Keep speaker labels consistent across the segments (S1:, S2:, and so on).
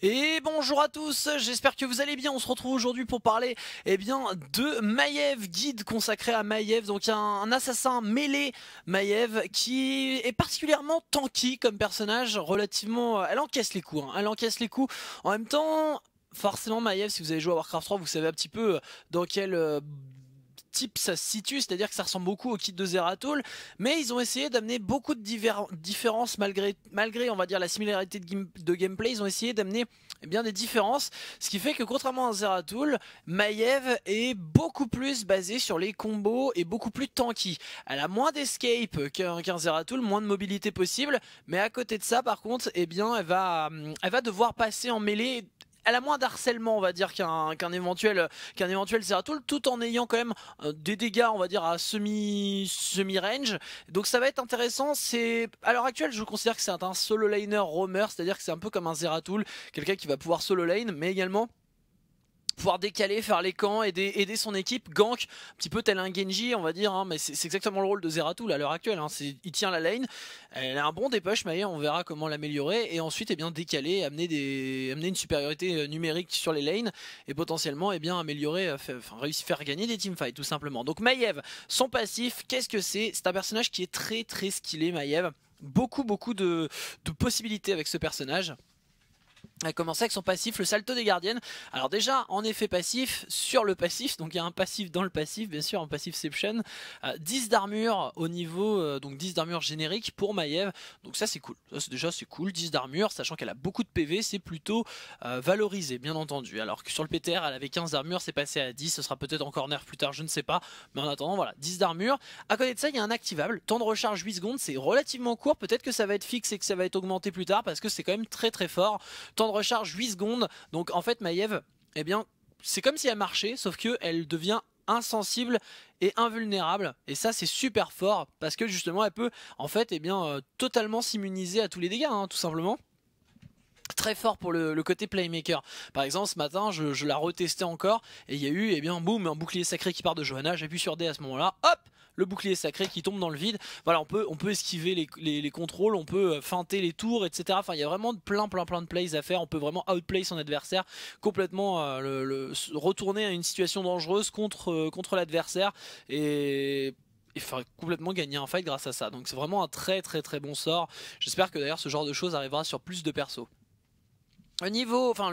S1: Et bonjour à tous, j'espère que vous allez bien, on se retrouve aujourd'hui pour parler eh bien, de Maiev, guide consacré à Maiev, donc un, assassin mêlé Maiev qui est particulièrement tanky comme personnage, relativement... Euh, elle encaisse les coups, hein. elle encaisse les coups, en même temps forcément Maiev, si vous avez joué à Warcraft 3, vous savez un petit peu euh, dans quel euh, type ça se situe, c'est-à-dire que ça ressemble beaucoup au kit de Zeratul, mais ils ont essayé d'amener beaucoup de différences malgré, malgré, on va dire, la similarité de, gameplay, ils ont essayé d'amener eh bien des différences, ce qui fait que contrairement à Zeratul, Maiev est beaucoup plus basée sur les combos et beaucoup plus tanky. Elle a moins d'escape qu'un Zeratul, moins de mobilité possible, mais à côté de ça, par contre, eh bien, elle va, elle va devoir passer en mêlée elle a moins d'harcèlement, on va dire, qu'un éventuel, qu'un éventuel Zeratul, tout en ayant quand même euh, des dégâts, on va dire, à semi-range. Donc ça va être intéressant. C'est À l'heure actuelle, je considère que c'est un solo laner roamer, c'est-à-dire que c'est un peu comme un Zeratul, quelqu'un qui va pouvoir solo lane, mais également pouvoir décaler, faire les camps, aider, aider son équipe, gank, un petit peu tel un Genji, on va dire, hein, mais c'est exactement le rôle de Zeratul à l'heure actuelle. Hein. il tient la lane, elle a un bon dépush, mais on verra comment l'améliorer, et ensuite et eh bien, décaler, amener, des, amener une supériorité euh, numérique sur les lanes, et potentiellement et eh bien, améliorer, euh, faire, faire gagner des teamfights tout simplement. Donc Maiev, son passif, qu'est-ce que c'est C'est un personnage qui est très très skillé, Maiev. Beaucoup beaucoup de, de possibilités avec ce personnage. Elle commencé avec son passif, le salto des gardiennes. Alors déjà, en effet passif, sur le passif, donc il y a un passif dans le passif, bien sûr, en passifception. 10 euh, d'armure au niveau, euh, donc 10 d'armure générique pour Maiev. Donc ça c'est cool, déjà c'est cool, 10 d'armure, sachant qu'elle a beaucoup de PV, c'est plutôt euh, valorisé, bien entendu. Alors que sur le PTR, elle avait 15 d'armure, c'est passé à 10, ce sera peut-être encore nerf plus tard, je ne sais pas. Mais en attendant, voilà, 10 d'armure. À côté de ça, il y a un activable, temps de recharge 8 secondes, c'est relativement court, peut-être que ça va être fixe et que ça va être augmenté plus tard, parce que c'est quand même très très fort de recharge 8 secondes. Donc en fait Maiev, et eh bien c'est comme si elle marchait, sauf qu'elle devient insensible et invulnérable. Et ça, c'est super fort parce que justement, elle peut en fait, et eh bien, euh, totalement s'immuniser à tous les dégâts, hein, tout simplement. Très fort pour le, côté playmaker. Par exemple, ce matin, je, la retestais encore et il y a eu, et eh bien, boum, un bouclier sacré qui part de Johanna. J'appuie sur D à ce moment-là, hop, le bouclier sacré qui tombe dans le vide. Voilà, on peut, on peut esquiver les, contrôles, on peut euh, feinter les tours, etc. Enfin, il y a vraiment plein, plein, plein de plays à faire. On peut vraiment outplay son adversaire, complètement euh, le, retourner à une situation dangereuse contre, euh, contre l'adversaire et il complètement gagner un fight grâce à ça. Donc c'est vraiment un très très très bon sort. J'espère que d'ailleurs ce genre de choses arrivera sur plus de persos niveau, enfin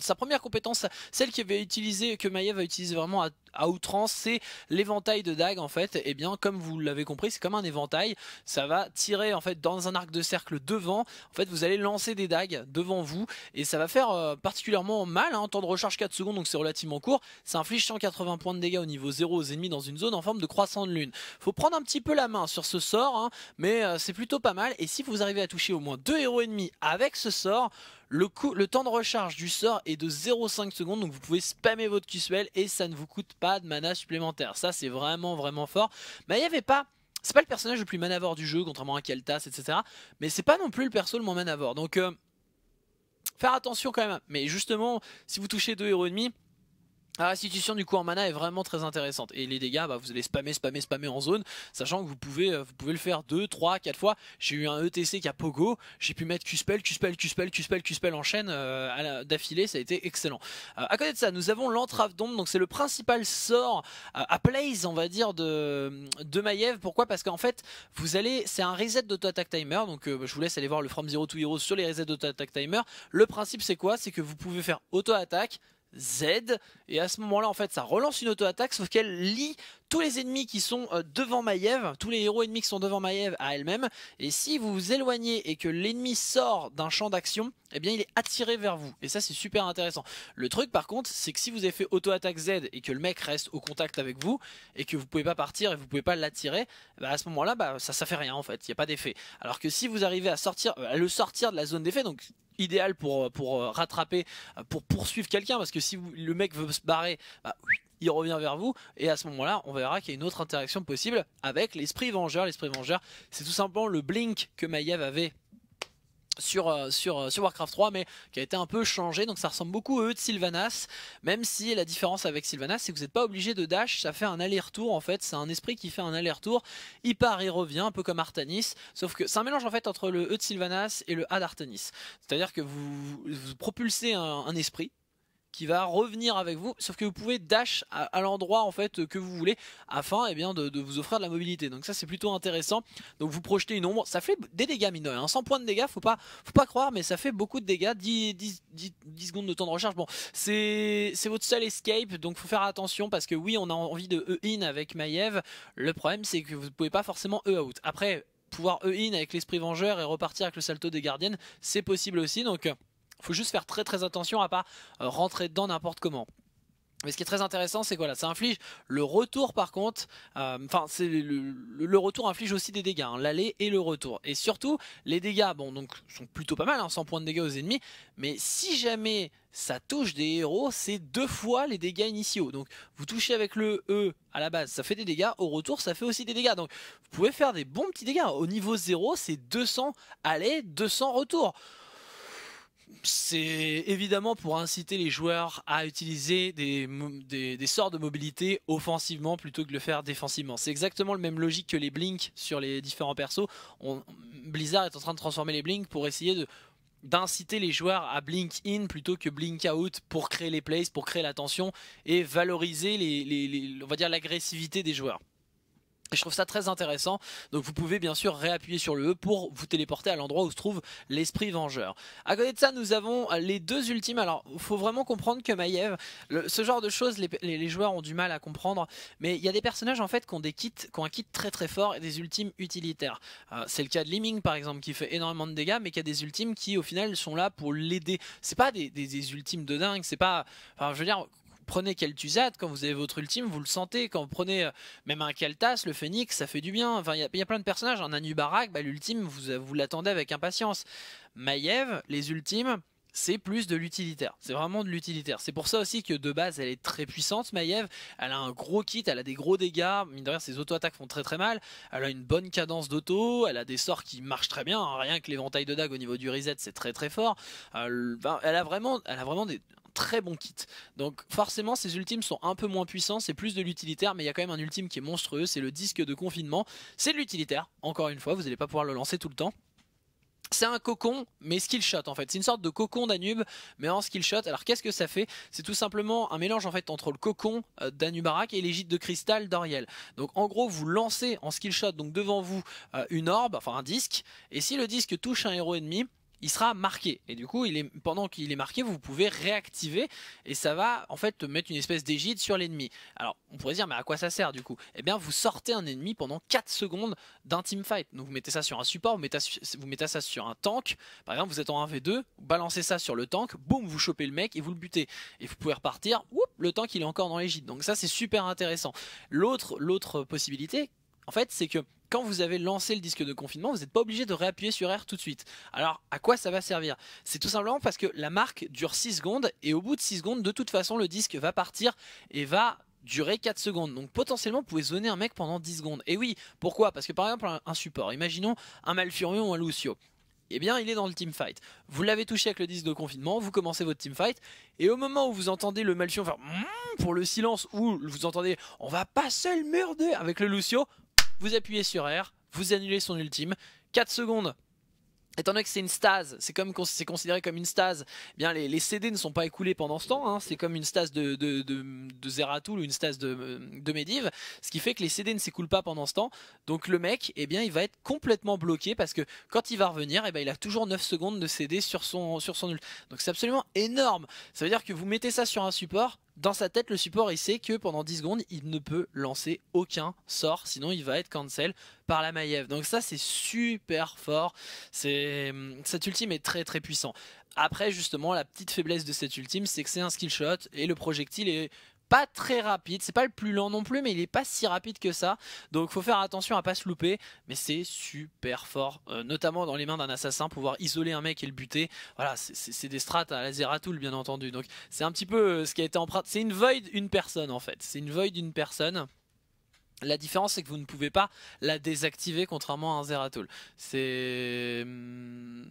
S1: sa première compétence, celle qui avait utilisé, que Maiev va utilisé vraiment à, outrance, c'est l'éventail de dagues. en fait. Et eh bien comme vous l'avez compris, c'est comme un éventail, ça va tirer en fait dans un arc de cercle devant. En fait, vous allez lancer des dagues devant vous et ça va faire euh, particulièrement mal. Hein, temps de recharge 4 secondes, donc c'est relativement court. Ça inflige 180 points de dégâts au niveau 0 aux ennemis dans une zone en forme de croissant de lune. Faut prendre un petit peu la main sur ce sort, hein, mais euh, c'est plutôt pas mal. Et si vous arrivez à toucher au moins deux héros ennemis avec ce sort, le, temps de recharge du sort est de 0,5 secondes, donc vous pouvez spammer votre q et ça ne vous coûte pas de mana supplémentaire. Ça, c'est vraiment, vraiment fort. Mais il n'y avait pas... C'est pas le personnage le plus manavore du jeu, contrairement à Keltas, etc. Mais c'est pas non plus le perso le moins manavore. Donc, euh, faire attention quand même. Mais justement, si vous touchez deux héros ennemis, la restitution du coup en mana est vraiment très intéressante. Et les dégâts, bah, vous allez spammer, spammer, spammer en zone, sachant que vous pouvez, euh, le faire 2, 3, 4 fois. J'ai eu un ETC qui a Pogo, j'ai pu mettre Q-Spell, Q-Spell, Q-Spell, Q-Spell, en chaîne euh, d'affilée, ça a été excellent. A euh, à côté de ça, nous avons l'entrave d'ombre, donc c'est le principal sort à place, on va dire, de, de Maiev. Pourquoi Parce qu'en fait, vous allez, c'est un reset d'auto-attack timer, donc je vous laisse aller voir le From Zero to Hero sur les resets d'auto-attack timer. Le principe c'est quoi C'est que vous pouvez faire auto attaque Z. Et à ce moment-là, en fait, ça relance une auto-attaque, sauf qu'elle lie tous les ennemis qui sont euh, devant Maiev, tous les héros ennemis qui sont devant Maiev à elle-même. Et si vous vous éloignez et que l'ennemi sort d'un champ d'action, eh bien il est attiré vers vous. Et ça, c'est super intéressant. Le truc, par contre, c'est que si vous avez fait auto-attaque Z et que le mec reste au contact avec vous et que vous pouvez pas partir et vous pouvez pas l'attirer, bah, à ce moment-là, bah, ça, ça fait rien en fait. Il n'y a pas d'effet. Alors que si vous arrivez à sortir, euh, à le sortir de la zone d'effet, donc idéal pour, euh, pour euh, rattraper, euh, pour poursuivre quelqu'un. Parce que si le mec veut se barrer, bah, il revient vers vous. Et à ce moment-là, on verra qu'il y a une autre interaction possible avec l'esprit vengeur. L'esprit vengeur, c'est tout simplement le blink que Maïev avait sur, euh, sur, euh, sur Warcraft 3 mais qui a été un peu changé donc ça ressemble beaucoup au eux de Sylvanas même si la différence avec Sylvanas c'est que vous n'êtes pas obligé de dash ça fait un aller-retour en fait c'est un esprit qui fait un aller-retour il part il revient un peu comme Artanis sauf que c'est un mélange en fait entre le E de Sylvanas et le A d'Artanis c'est à dire que vous, vous propulsez un esprit qui va revenir avec vous, sauf que vous pouvez dash à, l'endroit en fait que vous voulez afin et eh bien, de, vous offrir de la mobilité. Donc ça c'est plutôt intéressant. Donc vous projetez une ombre, ça fait des dégâts mineurs, 100 points de dégâts, faut pas, faut pas croire, mais ça fait beaucoup de dégâts, 10, secondes de temps de recharge. Bon, c'est votre seul escape, donc faut faire attention parce que oui on a envie de E-in avec Maiev, le problème c'est que vous ne pouvez pas forcément E-out. Après, pouvoir E-in avec l'esprit vengeur et repartir avec le salto des gardiennes, c'est possible aussi, donc faut juste faire très très attention à pas euh, rentrer dedans n'importe comment. Mais ce qui est très intéressant, c'est que ça inflige le retour par contre, euh, enfin c'est le, retour inflige aussi des dégâts, hein, l'aller et le retour. Et surtout, les dégâts, bon donc sont plutôt pas mal, 100 hein, points de dégâts aux ennemis, mais si jamais ça touche des héros, c'est deux fois les dégâts initiaux. Donc vous touchez avec le E à la base, ça fait des dégâts, au retour ça fait aussi des dégâts. Donc vous pouvez faire des bons petits dégâts. Au niveau 0, c'est 200 aller, 200 retour c'est évidemment pour inciter les joueurs à utiliser des, des, sorts de mobilité offensivement plutôt que de le faire défensivement. C'est exactement la même logique que les blinks sur les différents persos. Blizzard est en train de transformer les blinks pour essayer d'inciter les joueurs à blink in plutôt que blink out pour créer les plays, pour créer la tension et valoriser les on va dire l'agressivité des joueurs. Et je trouve ça très intéressant. Donc vous pouvez bien sûr réappuyer sur le E pour vous téléporter à l'endroit où se trouve l'esprit vengeur. À côté de ça, nous avons les deux ultimes. Alors, il faut vraiment comprendre que Maiev, ce genre de choses, les, joueurs ont du mal à comprendre. Mais il y a des personnages en fait qui ont des kits, qui ont un kit très très fort et des ultimes utilitaires. Euh, c'est le cas de Liming par exemple qui fait énormément de dégâts, mais qui a des ultimes qui au final sont là pour l'aider. C'est pas des, des, ultimes de dingue. C'est pas, enfin, je veux dire, prenez Kel'Thuzad, quand vous avez votre ultime, vous le sentez. Quand vous prenez euh, même un Kel'Tas, le Phénix, ça fait du bien. Enfin, il y, a plein de personnages. Un Anubarak, bah, l'ultime, vous, euh, vous l'attendez avec impatience. Maiev, les ultimes, c'est plus de l'utilitaire. C'est vraiment de l'utilitaire. C'est pour ça aussi que de base, elle est très puissante, Maiev. Elle a un gros kit, elle a des gros dégâts. Mine de rien, ses auto-attaques font très très mal. Elle a une bonne cadence d'auto. Elle a des sorts qui marchent très bien. Hein. Rien que l'éventail de dague au niveau du reset, c'est très très fort. Euh, ben, elle, a vraiment, elle a vraiment des, très bon kit. Donc forcément ces ultimes sont un peu moins puissants, c'est plus de l'utilitaire, mais il y a quand même un ultime qui est monstrueux, c'est le disque de confinement. C'est de l'utilitaire, encore une fois, vous n'allez pas pouvoir le lancer tout le temps. C'est un cocon, mais skill shot en fait. C'est une sorte de cocon d'Anub, mais en skill shot. Alors qu'est-ce que ça fait C'est tout simplement un mélange en fait entre le cocon euh, Danubarak et l'égide de cristal d'Ariel. Donc en gros, vous lancez en skill shot, donc devant vous, euh, une orbe, enfin un disque, et si le disque touche un héros ennemi, il sera marqué. Et du coup, il est, pendant qu'il est marqué, vous pouvez réactiver et ça va en fait mettre une espèce d'égide sur l'ennemi. Alors, on pourrait dire, mais à quoi ça sert du coup Eh bien, vous sortez un ennemi pendant 4 secondes d'un teamfight. Donc, vous mettez ça sur un support, vous mettez, vous ça sur un tank. Par exemple, vous êtes en 1v2, vous balancez ça sur le tank, boum, vous chopez le mec et vous le butez. Et vous pouvez repartir, oup, le tank il est encore dans l'égide. Donc, ça, c'est super intéressant. L'autre possibilité, en fait, c'est que quand vous avez lancé le disque de confinement, vous n'êtes pas obligé de réappuyer sur R tout de suite. Alors, à quoi ça va servir C'est tout simplement parce que la marque dure 6 secondes et au bout de 6 secondes, de toute façon, le disque va partir et va durer 4 secondes. Donc potentiellement, vous pouvez zoner un mec pendant 10 secondes. Et oui, pourquoi Parce que par exemple, un, support, imaginons un Malfurion ou un Lucio. Eh bien, il est dans le team fight. Vous l'avez touché avec le disque de confinement, vous commencez votre team fight et au moment où vous entendez le Malfurion faire hmm, pour le silence, ou vous entendez on va pas seul murder avec le Lucio, vous appuyez sur R, vous annulez son ultime, 4 secondes Étant donné que c'est une stase, c'est comme c'est considéré comme une stase, eh bien les, CD ne sont pas écoulés pendant ce temps, hein. c'est comme une stase de, de, Zeratul ou une stase de, Medivh, ce qui fait que les CD ne s'écoulent pas pendant ce temps, donc le mec eh bien, il va être complètement bloqué parce que quand il va revenir, eh bien, il a toujours 9 secondes de CD sur son, sur son ult. Donc c'est absolument énorme, ça veut dire que vous mettez ça sur un support, dans sa tête, le support, il sait que pendant 10 secondes, il ne peut lancer aucun sort, sinon il va être cancel par la Maiev. Donc ça, c'est super fort. C'est hum, cet ultime est très très puissant. Après, justement, la petite faiblesse de cet ultime, c'est que c'est un skill shot et le projectile est pas très rapide. C'est pas le plus lent non plus, mais il est pas si rapide que ça. Donc faut faire attention à pas se louper. Mais c'est super fort, euh, notamment dans les mains d'un assassin, pouvoir isoler un mec et le buter. Voilà, c'est des strats à la Zeratul bien entendu. Donc c'est un petit peu euh, ce qui a été emprunté. C'est une void d'une personne en fait. C'est une void d'une personne. La différence, c'est que vous ne pouvez pas la désactiver, contrairement à un Zeratul. C'est hum,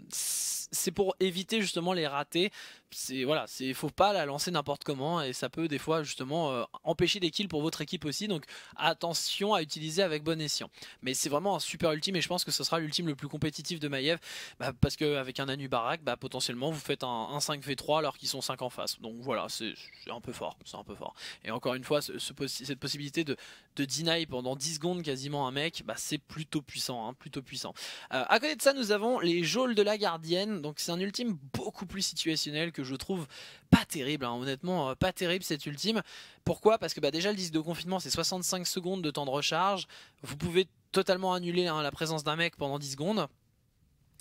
S1: c'est pour éviter justement les ratés. C'est voilà, c'est faut pas la lancer n'importe comment et ça peut des fois justement euh, empêcher des kills pour votre équipe aussi. Donc attention à utiliser avec bon escient. Mais c'est vraiment un super ultime et je pense que ce sera l'ultime le plus compétitif de Maiev bah, parce qu'avec un Anubarak, bah, potentiellement vous faites un, 5v3 alors qu'ils sont 5 en face. Donc voilà, c'est un peu fort, c'est un peu fort. Et encore une fois, cette possibilité de de deny pendant 10 secondes quasiment un mec, bah c'est plutôt puissant, A hein, plutôt puissant. Euh, à côté de ça, nous avons les geôles de la gardienne, donc c'est un ultime beaucoup plus situationnel que je trouve pas terrible, hein. honnêtement, euh, pas terrible cet ultime. Pourquoi Parce que bah, déjà le disque de confinement c'est 65 secondes de temps de recharge, vous pouvez totalement annuler hein, la présence d'un mec pendant 10 secondes.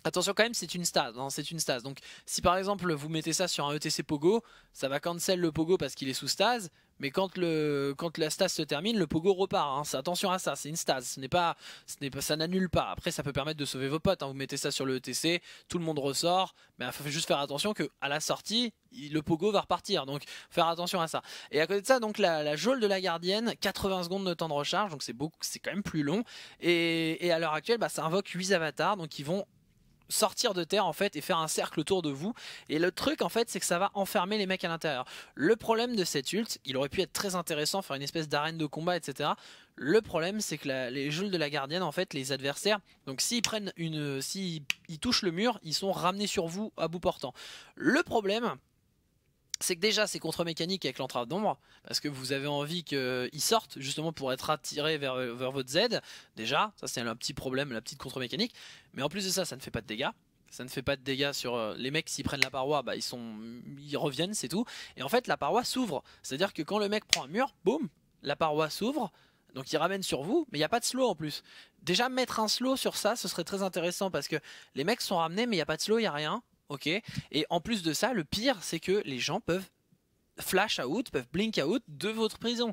S1: Attention quand même, c'est une stase, hein, c'est une stase. Donc si par exemple vous mettez ça sur un ETC Pogo, ça va cancel le Pogo parce qu'il est sous stase, mais quand, le, quand la stase se termine, le Pogo repart. Hein. Attention à ça, c'est une stase, ce n'est pas, ce pas, ça n'annule pas. Après ça peut permettre de sauver vos potes, hein. vous mettez ça sur le ETC, tout le monde ressort, mais il faut juste faire attention que à la sortie, le Pogo va repartir, donc faire attention à ça. Et à côté de ça, donc la, la de la gardienne, 80 secondes de temps de recharge, donc c'est beaucoup, c'est quand même plus long. Et, à l'heure actuelle, bah, ça invoque 8 avatars, donc ils vont sortir de terre en fait et faire un cercle autour de vous. Et le truc en fait c'est que ça va enfermer les mecs à l'intérieur. Le problème de cet ult, il aurait pu être très intéressant, faire une espèce d'arène de combat, etc. Le problème c'est que les jeux de la gardienne en fait, les adversaires, donc s'ils prennent une, s'ils touchent le mur, ils sont ramenés sur vous à bout portant. Le problème c'est que déjà c'est contre-mécanique avec l'entrave d'ombre, parce que vous avez envie qu'ils sortent justement pour être attirés vers, votre Z. Déjà, ça c'est un petit problème, la petite contre-mécanique. Mais en plus de ça, ça ne fait pas de dégâts. Ça ne fait pas de dégâts sur euh, les mecs s'ils prennent la paroi, bah ils sont, ils reviennent, c'est tout. Et en fait, la paroi s'ouvre, c'est-à-dire que quand le mec prend un mur, boum, la paroi s'ouvre, donc il ramène sur vous, mais il n'y a pas de slow en plus. Déjà mettre un slow sur ça, ce serait très intéressant parce que les mecs sont ramenés, mais il n'y a pas de slow, il n'y a rien ok Et en plus de ça, le pire, c'est que les gens peuvent flash out, peuvent blink out de votre prison.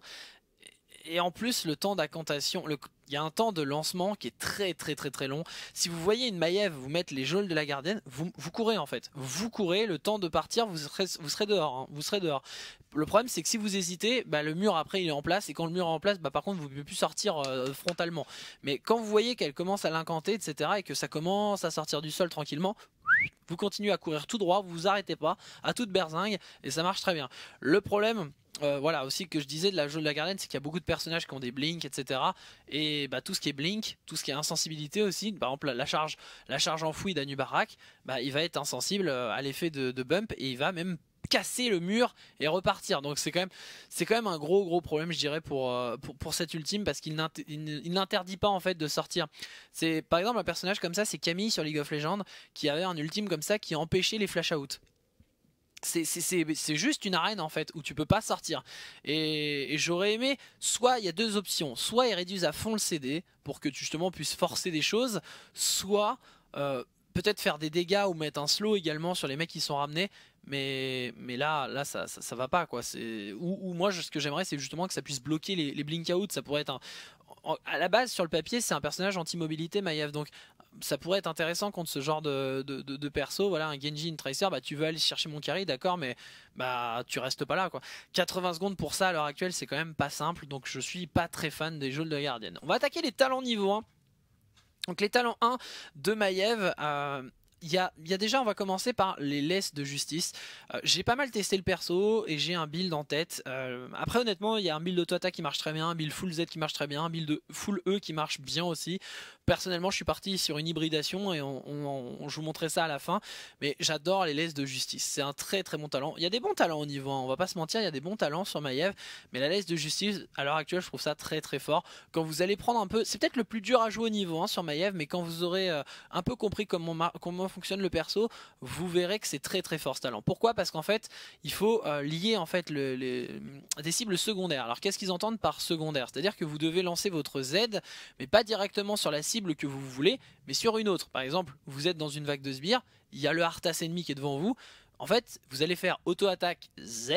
S1: Et en plus, le temps d'incantation le il y a un temps de lancement qui est très très très très long. Si vous voyez une Maiev vous mettre les geôles de la gardienne, vous, courez en fait. Vous courez, le temps de partir, vous serez, vous serez dehors. Hein. vous serez dehors. Le problème c'est que si vous hésitez, bah, le mur après il est en place et quand le mur est en place, bah, par contre vous ne pouvez plus sortir euh, frontalement. Mais quand vous voyez qu'elle commence à l'incanter, etc. et que ça commence à sortir du sol tranquillement, vous continuez à courir tout droit, vous vous arrêtez pas, à toute berzingue, et ça marche très bien. Le problème, euh, voilà aussi que je disais de la jeu de la gardienne, c'est qu'il y a beaucoup de personnages qui ont des blinks, etc. Et bah, tout ce qui est blink, tout ce qui est insensibilité aussi, par exemple la charge, la charge enfouie d'Anubarak, bah, il va être insensible euh, à l'effet de, bump et il va même casser le mur et repartir. Donc c'est quand même quand même un gros gros problème je dirais pour euh, pour, cette ultime parce qu'il n'interdit pas en fait de sortir. C'est par exemple un personnage comme ça, c'est Camille sur League of Legends qui avait un ultime comme ça qui empêchait les flash out. C'est juste une arène en fait où tu peux pas sortir. Et, j'aurais aimé, soit il y a deux options, soit ils réduisent à fond le CD pour que tu justement puisses forcer des choses, soit euh, peut-être faire des dégâts ou mettre un slow également sur les mecs qui sont ramenés. Mais, mais là, là ça, ça, va pas. quoi. Ou, ou moi, ce que j'aimerais, c'est justement que ça puisse bloquer les, blink out. Ça pourrait être à la base, sur le papier, c'est un personnage anti-mobilité, Maiev. Donc, ça pourrait être intéressant contre ce genre de, perso. Voilà, un Genji, une Tracer, bah, tu veux aller chercher mon carry, d'accord, mais bah, tu restes pas là. quoi. 80 secondes pour ça à l'heure actuelle, c'est quand même pas simple. Donc, je suis pas très fan des jeux de gardienne On va attaquer les talents niveau 1. Donc les talents 1 de Maiev, euh, il y a, déjà, on va commencer par les laisses de justice. Euh, j'ai pas mal testé le perso et j'ai un build en tête. Euh, après, honnêtement, il y a un build de attaque qui marche très bien, un build full Z qui marche très bien, un build de full E qui marche bien aussi. Personnellement, je suis parti sur une hybridation et on, je vous montrerai ça à la fin. Mais j'adore les laisses de justice. C'est un très très bon talent. Il y a des bons talents au niveau 1, on va pas se mentir, il y a des bons talents sur Maiev. Mais la laisse de justice, à l'heure actuelle, je trouve ça très très fort. Quand vous allez prendre un peu, c'est peut-être le plus dur à jouer au niveau 1 sur Maiev, mais quand vous aurez euh, un peu compris comment, comment fonctionne le perso, vous verrez que c'est très très fort ce talent. Pourquoi Parce qu'en fait, il faut euh, lier en fait les, mm, des cibles secondaires. Alors qu'est-ce qu'ils entendent par secondaire C'est-à-dire que vous devez lancer votre Z, mais pas directement sur la cible que vous voulez, mais sur une autre. Par exemple, vous êtes dans une vague de sbires, il y a le Arthas ennemi qui est devant vous. En fait, vous allez faire auto-attaque Z,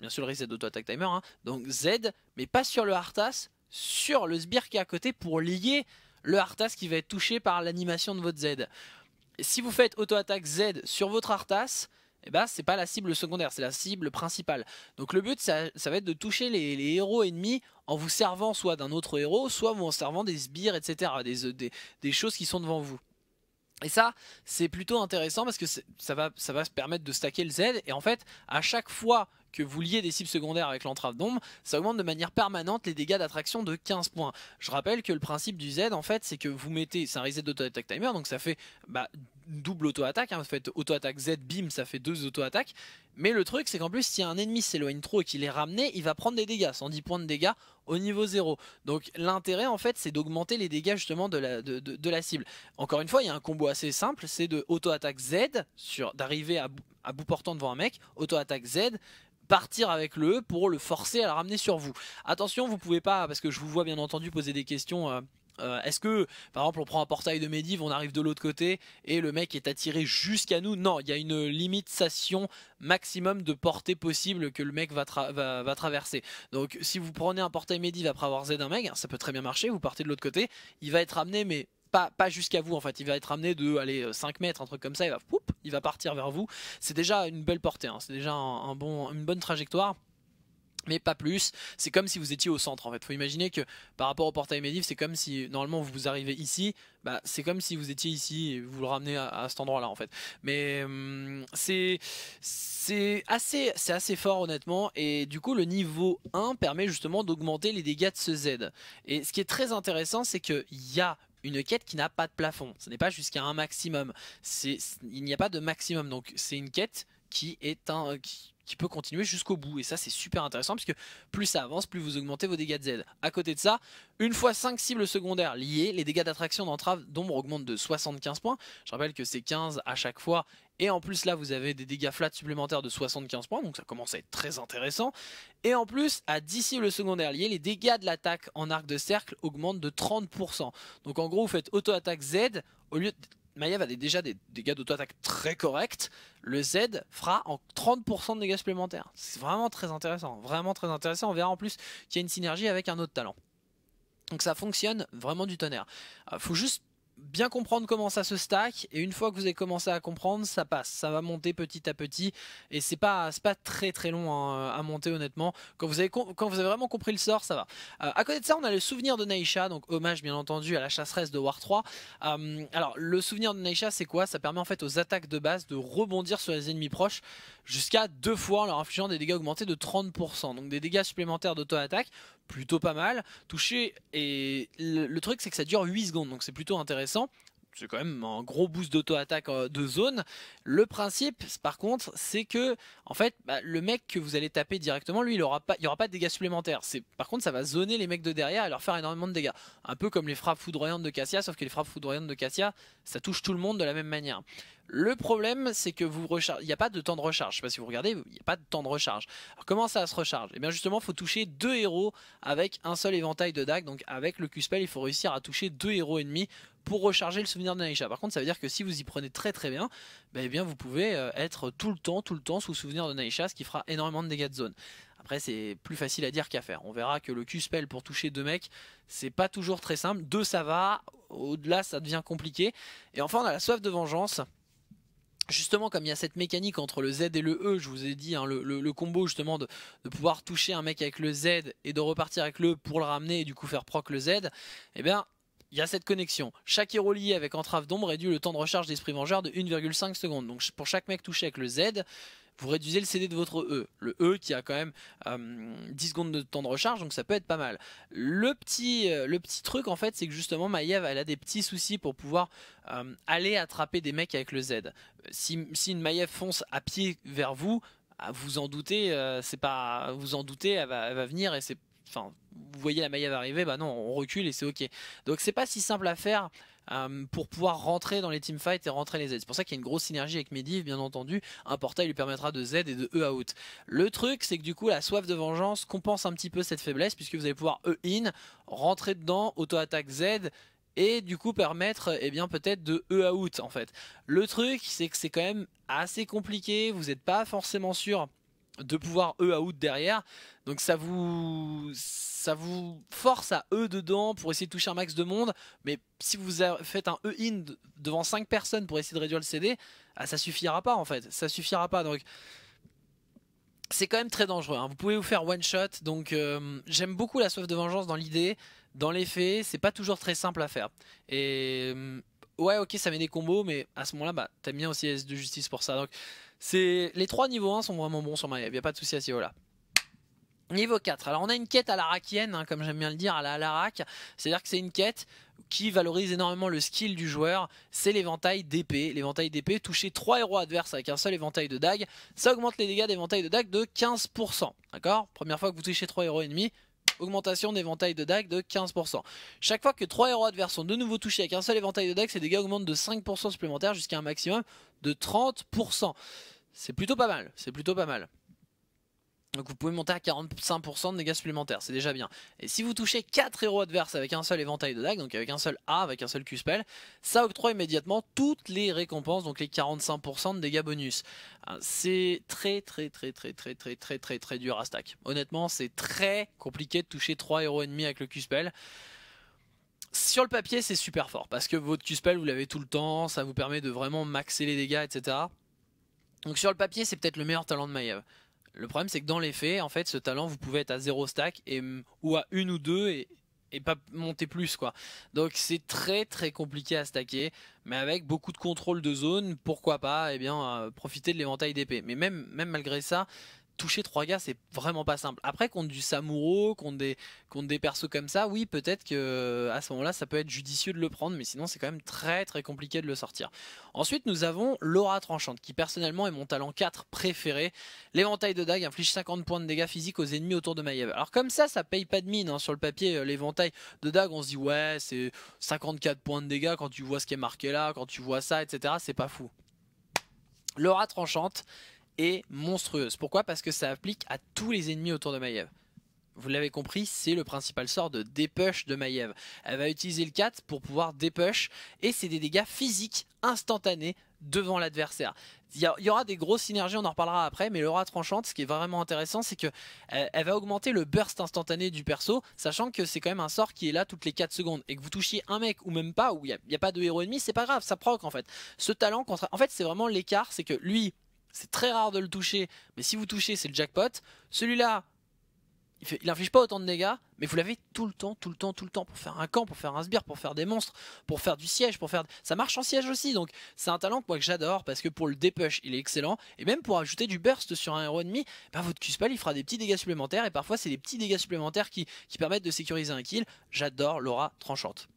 S1: bien sûr le reset auto attaque timer, hein, donc Z, mais pas sur le Arthas, sur le sbire qui est à côté pour lier le Arthas qui va être touché par l'animation de votre Z si vous faites auto-attaque Z sur votre Arthas, eh ben, c'est pas la cible secondaire, c'est la cible principale. Donc le but, ça, va être de toucher les, héros ennemis en vous servant soit d'un autre héros, soit vous en servant des sbires, etc. Euh, des, choses qui sont devant vous. Et ça, c'est plutôt intéressant parce que ça va, ça va se permettre de stacker le Z. Et en fait, à chaque fois que vous liez des cibles secondaires avec l'entrave d'ombre, ça augmente de manière permanente les dégâts d'attraction de 15 points. Je rappelle que le principe du Z, en fait, c'est que vous mettez, c'est un reset d'auto-attack timer, donc ça fait bah, double auto-attaque. en hein. fait, auto-attaque Z, bim, ça fait deux auto-attaques. Mais le truc, c'est qu'en plus, si un ennemi s'éloigne trop et qu'il est ramené, il va prendre des dégâts. 110 points de dégâts au niveau 0. Donc l'intérêt, en fait, c'est d'augmenter les dégâts justement de la, de, la, cible. Encore une fois, il y a un combo assez simple, c'est de auto-attaque Z, d'arriver à, bout portant devant un mec, auto-attaque Z, partir avec le e pour le forcer à le ramener sur vous. Attention, vous pouvez pas, parce que je vous vois bien entendu poser des questions... Euh, euh, est-ce que, par exemple, on prend un portail de Medivh, on arrive de l'autre côté et le mec est attiré jusqu'à nous Non, il y a une limitation maximum de portée possible que le mec va, traverser. Donc, si vous prenez un portail Medivh après avoir Z d'un mec, ça peut très bien marcher, vous partez de l'autre côté, il va être amené, mais pas, jusqu'à vous en fait, il va être amené de aller 5 euh, mètres, un truc comme ça, il va, poup, il va partir vers vous. C'est déjà une belle portée, hein. c'est déjà bon, une bonne trajectoire mais pas plus. C'est comme si vous étiez au centre en fait. Faut imaginer que par rapport au portail médif, c'est comme si normalement vous arrivez ici, bah c'est comme si vous étiez ici et vous le ramenez à, cet endroit là en fait. Mais hum, c'est assez assez fort honnêtement et du coup le niveau 1 permet justement d'augmenter les dégâts de ce Z. Et ce qui est très intéressant, c'est qu'il y a une quête qui n'a pas de plafond. Ce n'est pas jusqu'à un maximum. il n'y a pas de maximum donc c'est une quête qui est un qui, qui peut continuer jusqu'au bout. Et ça, c'est super intéressant puisque plus ça avance, plus vous augmentez vos dégâts de Z. À côté de ça, une fois 5 cibles secondaires liées, les dégâts d'attraction d'entrave d'ombre augmentent de 75 points. Je rappelle que c'est 15 à chaque fois et en plus là vous avez des dégâts flat supplémentaires de 75 points, donc ça commence à être très intéressant. Et en plus, à 10 cibles secondaires liées, les dégâts de l'attaque en arc de cercle augmentent de 30%. Donc en gros vous faites auto-attaque Z, au lieu de Maiev avait déjà des dégâts d'auto-attaque très corrects. Le Z fera en 30% de dégâts supplémentaires. C'est vraiment très intéressant. Vraiment très intéressant. On verra en plus qu'il y a une synergie avec un autre talent. Donc ça fonctionne vraiment du tonnerre. Il euh, faut juste bien comprendre comment ça se stack et une fois que vous avez commencé à comprendre ça passe ça va monter petit à petit et c'est pas pas très très long hein, à, monter honnêtement quand vous avez quand vous avez vraiment compris le sort ça va A euh, à côté de ça on a le souvenir de Naisha donc hommage bien entendu à la chasseresse de War 3 euh, alors le souvenir de Naisha c'est quoi ça permet en fait aux attaques de base de rebondir sur les ennemis proches jusqu'à deux fois en leur infligeant des dégâts augmentés de 30% donc des dégâts supplémentaires d'auto-attaque plutôt pas mal. Toucher, et le, truc c'est que ça dure 8 secondes, donc c'est plutôt intéressant. C'est quand même un gros boost d'auto-attaque euh, de zone. Le principe, par contre, c'est que en fait, bah, le mec que vous allez taper directement, lui, il aura pas, aura pas de dégâts supplémentaires. C'est, par contre, ça va zoner les mecs de derrière et leur faire énormément de dégâts. Un peu comme les frappes foudroyantes de Cassia, sauf que les frappes foudroyantes de Cassia, ça touche tout le monde de la même manière. Le problème, c'est que vous Il n'y a pas de temps de recharge. Je sais pas si vous regardez, il n'y a pas de temps de recharge. Alors comment ça se recharge Et eh bien justement, il faut toucher deux héros avec un seul éventail de DAC. Donc avec le Q-Spell, il faut réussir à toucher deux héros ennemis pour recharger le souvenir de Naisha. Par contre, ça veut dire que si vous y prenez très très bien, bah, eh bien vous pouvez euh, être tout le temps, tout le temps sous souvenir de naisha ce qui fera énormément de dégâts de zone. Après, c'est plus facile à dire qu'à faire. On verra que le Q-Spell pour toucher deux mecs, c'est pas toujours très simple. Deux, ça va. Au-delà, ça devient compliqué. Et enfin, on a la soif de vengeance justement comme il y a cette mécanique entre le Z et le E, je vous ai dit hein, le, combo justement de, pouvoir toucher un mec avec le Z et de repartir avec le e pour le ramener et du coup faire proc le Z, eh bien il y a cette connexion. Chaque héros lié avec entrave d'ombre réduit le temps de recharge d'esprit vengeur de 1,5 secondes. Donc pour chaque mec touché avec le Z, vous réduisez le CD de votre E. Le E qui a quand même 10 euh, secondes de temps de recharge, donc ça peut être pas mal. Le petit, euh, le petit truc en fait, c'est que justement Maiev, elle a des petits soucis pour pouvoir euh, aller attraper des mecs avec le Z. Si, une Maiev fonce à pied vers vous, ah, vous en doutez, c'est pas, vous en doutez, elle va, venir et c'est, enfin, vous voyez la Maiev arriver, bah non, on recule et c'est ok. Donc c'est pas si simple à faire euh, pour pouvoir rentrer dans les teamfights et rentrer les Z, C'est pour ça qu'il y a une grosse synergie avec Medivh, bien entendu. Un portail lui permettra de Z et de E out. Le truc, c'est que du coup, la soif de vengeance compense un petit peu cette faiblesse puisque vous allez pouvoir E in, rentrer dedans, auto-attaque Z et du coup permettre et eh bien peut-être de E à out en fait. Le truc c'est que c'est quand même assez compliqué, vous n'êtes pas forcément sûr de pouvoir eux out derrière. Donc ça vous ça vous force à eux dedans pour essayer de toucher un max de monde. Mais si vous faites un E in devant 5 personnes pour essayer de réduire le CD, ah, ça suffira pas en fait. Ça suffira pas. Donc c'est quand même très dangereux. Hein. Vous pouvez vous faire one shot. Donc euh, j'aime beaucoup la soif de vengeance dans l'idée. Dans les faits, c'est pas toujours très simple à faire. Et euh, ouais, ok, ça met des combos, mais à ce moment-là, bah, t'aimes bien aussi S de justice pour ça. Donc c'est Les trois niveaux 1 sont vraiment bons sur Mario, il n'y a pas de souci à ce niveau-là. Niveau 4, alors on a une quête à l'arakienne, hein, comme j'aime bien le dire, à la l'arac, c'est-à-dire que c'est une quête qui valorise énormément le skill du joueur, c'est l'éventail d'épée. L'éventail d'épée, toucher 3 héros adverses avec un seul éventail de dague, ça augmente les dégâts d'éventail de dague de 15%. D'accord Première fois que vous touchez 3 héros ennemis, augmentation d'éventail de DAC de 15%. Chaque fois que 3 héros adverses sont de nouveau touchés avec un seul éventail de DAC, ces dégâts augmentent de 5% supplémentaires jusqu'à un maximum de 30%. C'est plutôt pas mal, c'est plutôt pas mal. Donc vous pouvez monter à 45% de dégâts supplémentaires, c'est déjà bien. Et si vous touchez 4 héros adverses avec un seul éventail de DAG, donc avec un seul A, avec un seul Q-spell, ça octroie immédiatement toutes les récompenses, donc les 45% de dégâts bonus. Euh, c'est très très très très très très très très très dur à stack. Honnêtement, c'est très compliqué de toucher 3 héros ennemis avec le Q-spell. Sur le papier, c'est super fort, parce que votre Q-spell, vous l'avez tout le temps, ça vous permet de vraiment maxer les dégâts, etc. Donc sur le papier, c'est peut-être le meilleur talent de Maiev. Le problème, c'est que dans les faits, en fait, ce talent, vous pouvez être à 0 stack et, ou à 1 ou 2 et, et pas monter plus quoi. Donc c'est très très compliqué à stacker, mais avec beaucoup de contrôle de zone, pourquoi pas eh bien euh, profiter de l'éventail d'épée. Mais même même malgré ça, toucher trois gars, c'est vraiment pas simple. Après, contre du Samuro, contre des, persos comme ça, oui, peut-être que euh, à ce moment-là, ça peut être judicieux de le prendre, mais sinon, c'est quand même très très compliqué de le sortir. Ensuite, nous avons Laura Tranchante, qui personnellement est mon talent 4 préféré. L'éventail de dague inflige 50 points de dégâts physiques aux ennemis autour de Maiev. Alors, comme ça, ça paye pas de mine. Hein, sur le papier, euh, l'éventail de dague, on se dit, ouais, c'est 54 points de dégâts quand tu vois ce qui est marqué là, quand tu vois ça, etc. C'est pas fou. Laura Tranchante, est monstrueuse. Pourquoi Parce que ça applique à tous les ennemis autour de Maiev. Vous l'avez compris, c'est le principal sort de dépush de Maiev. Elle va utiliser le 4 pour pouvoir dépush et c'est des dégâts physiques instantanés devant l'adversaire. Il y, aura des grosses synergies, on en reparlera après, mais l'aura tranchante, ce qui est vraiment intéressant, c'est que euh, elle va augmenter le burst instantané du perso, sachant que c'est quand même un sort qui est là toutes les 4 secondes, et que vous touchiez un mec ou même pas, où il n'y a, a, pas de héros ennemi, c'est pas grave, ça proc en fait. Ce talent, contre... en fait c'est vraiment l'écart, c'est que lui, c'est très rare de le toucher, mais si vous touchez, c'est le jackpot. Celui-là, il, n'inflige pas autant de dégâts, mais vous l'avez tout le temps, tout le temps, tout le temps pour faire un camp, pour faire un sbire, pour faire des monstres, pour faire du siège, pour faire. Ça marche en siège aussi, donc c'est un talent que moi que j'adore parce que pour le dépush, il est excellent et même pour ajouter du burst sur un héros ennemi, bah, votre Cuspal il fera des petits dégâts supplémentaires et parfois c'est des petits dégâts supplémentaires qui permettent de sécuriser un kill. J'adore l'aura tranchante.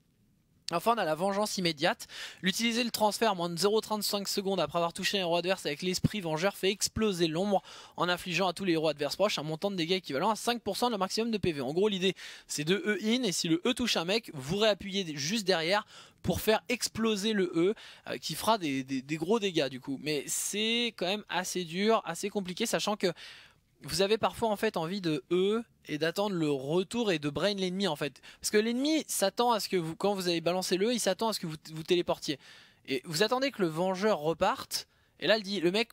S1: Enfin, on a la vengeance immédiate. L'utiliser le transfert moins de 0,35 secondes après avoir touché un héros adverse avec l'esprit vengeur fait exploser l'ombre en infligeant à tous les héros adverses proches un montant de dégâts équivalent à 5% de maximum de PV. En gros, l'idée, c'est de E in, et si le E touche un mec, vous réappuyez juste derrière pour faire exploser le E, euh, qui fera des gros dégâts du coup. Mais c'est quand même assez dur, assez compliqué, sachant que vous avez parfois en fait envie de E et d'attendre le retour et de brain l'ennemi en fait. Parce que l'ennemi s'attend à ce que vous, quand vous avez balancé le e, il s'attend à ce que vous, vous téléportiez. Et vous attendez que le vengeur reparte, et là le, mec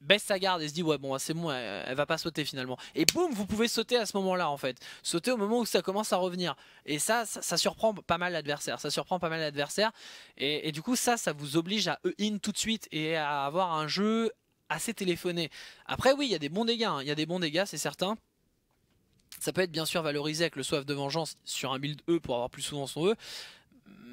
S1: baisse sa garde et se dit ouais bon c'est bon elle, va pas sauter finalement et boum vous pouvez sauter à ce moment là en fait sauter au moment où ça commence à revenir et ça ça, surprend pas mal l'adversaire ça surprend pas mal l'adversaire et, et, du coup ça ça vous oblige à e-in tout de suite et à avoir un jeu assez téléphoné. Après, oui, il y a des bons dégâts, hein. il y a des bons dégâts, c'est certain. Ça peut être bien sûr valorisé avec le soif de vengeance sur un build E pour avoir plus souvent son E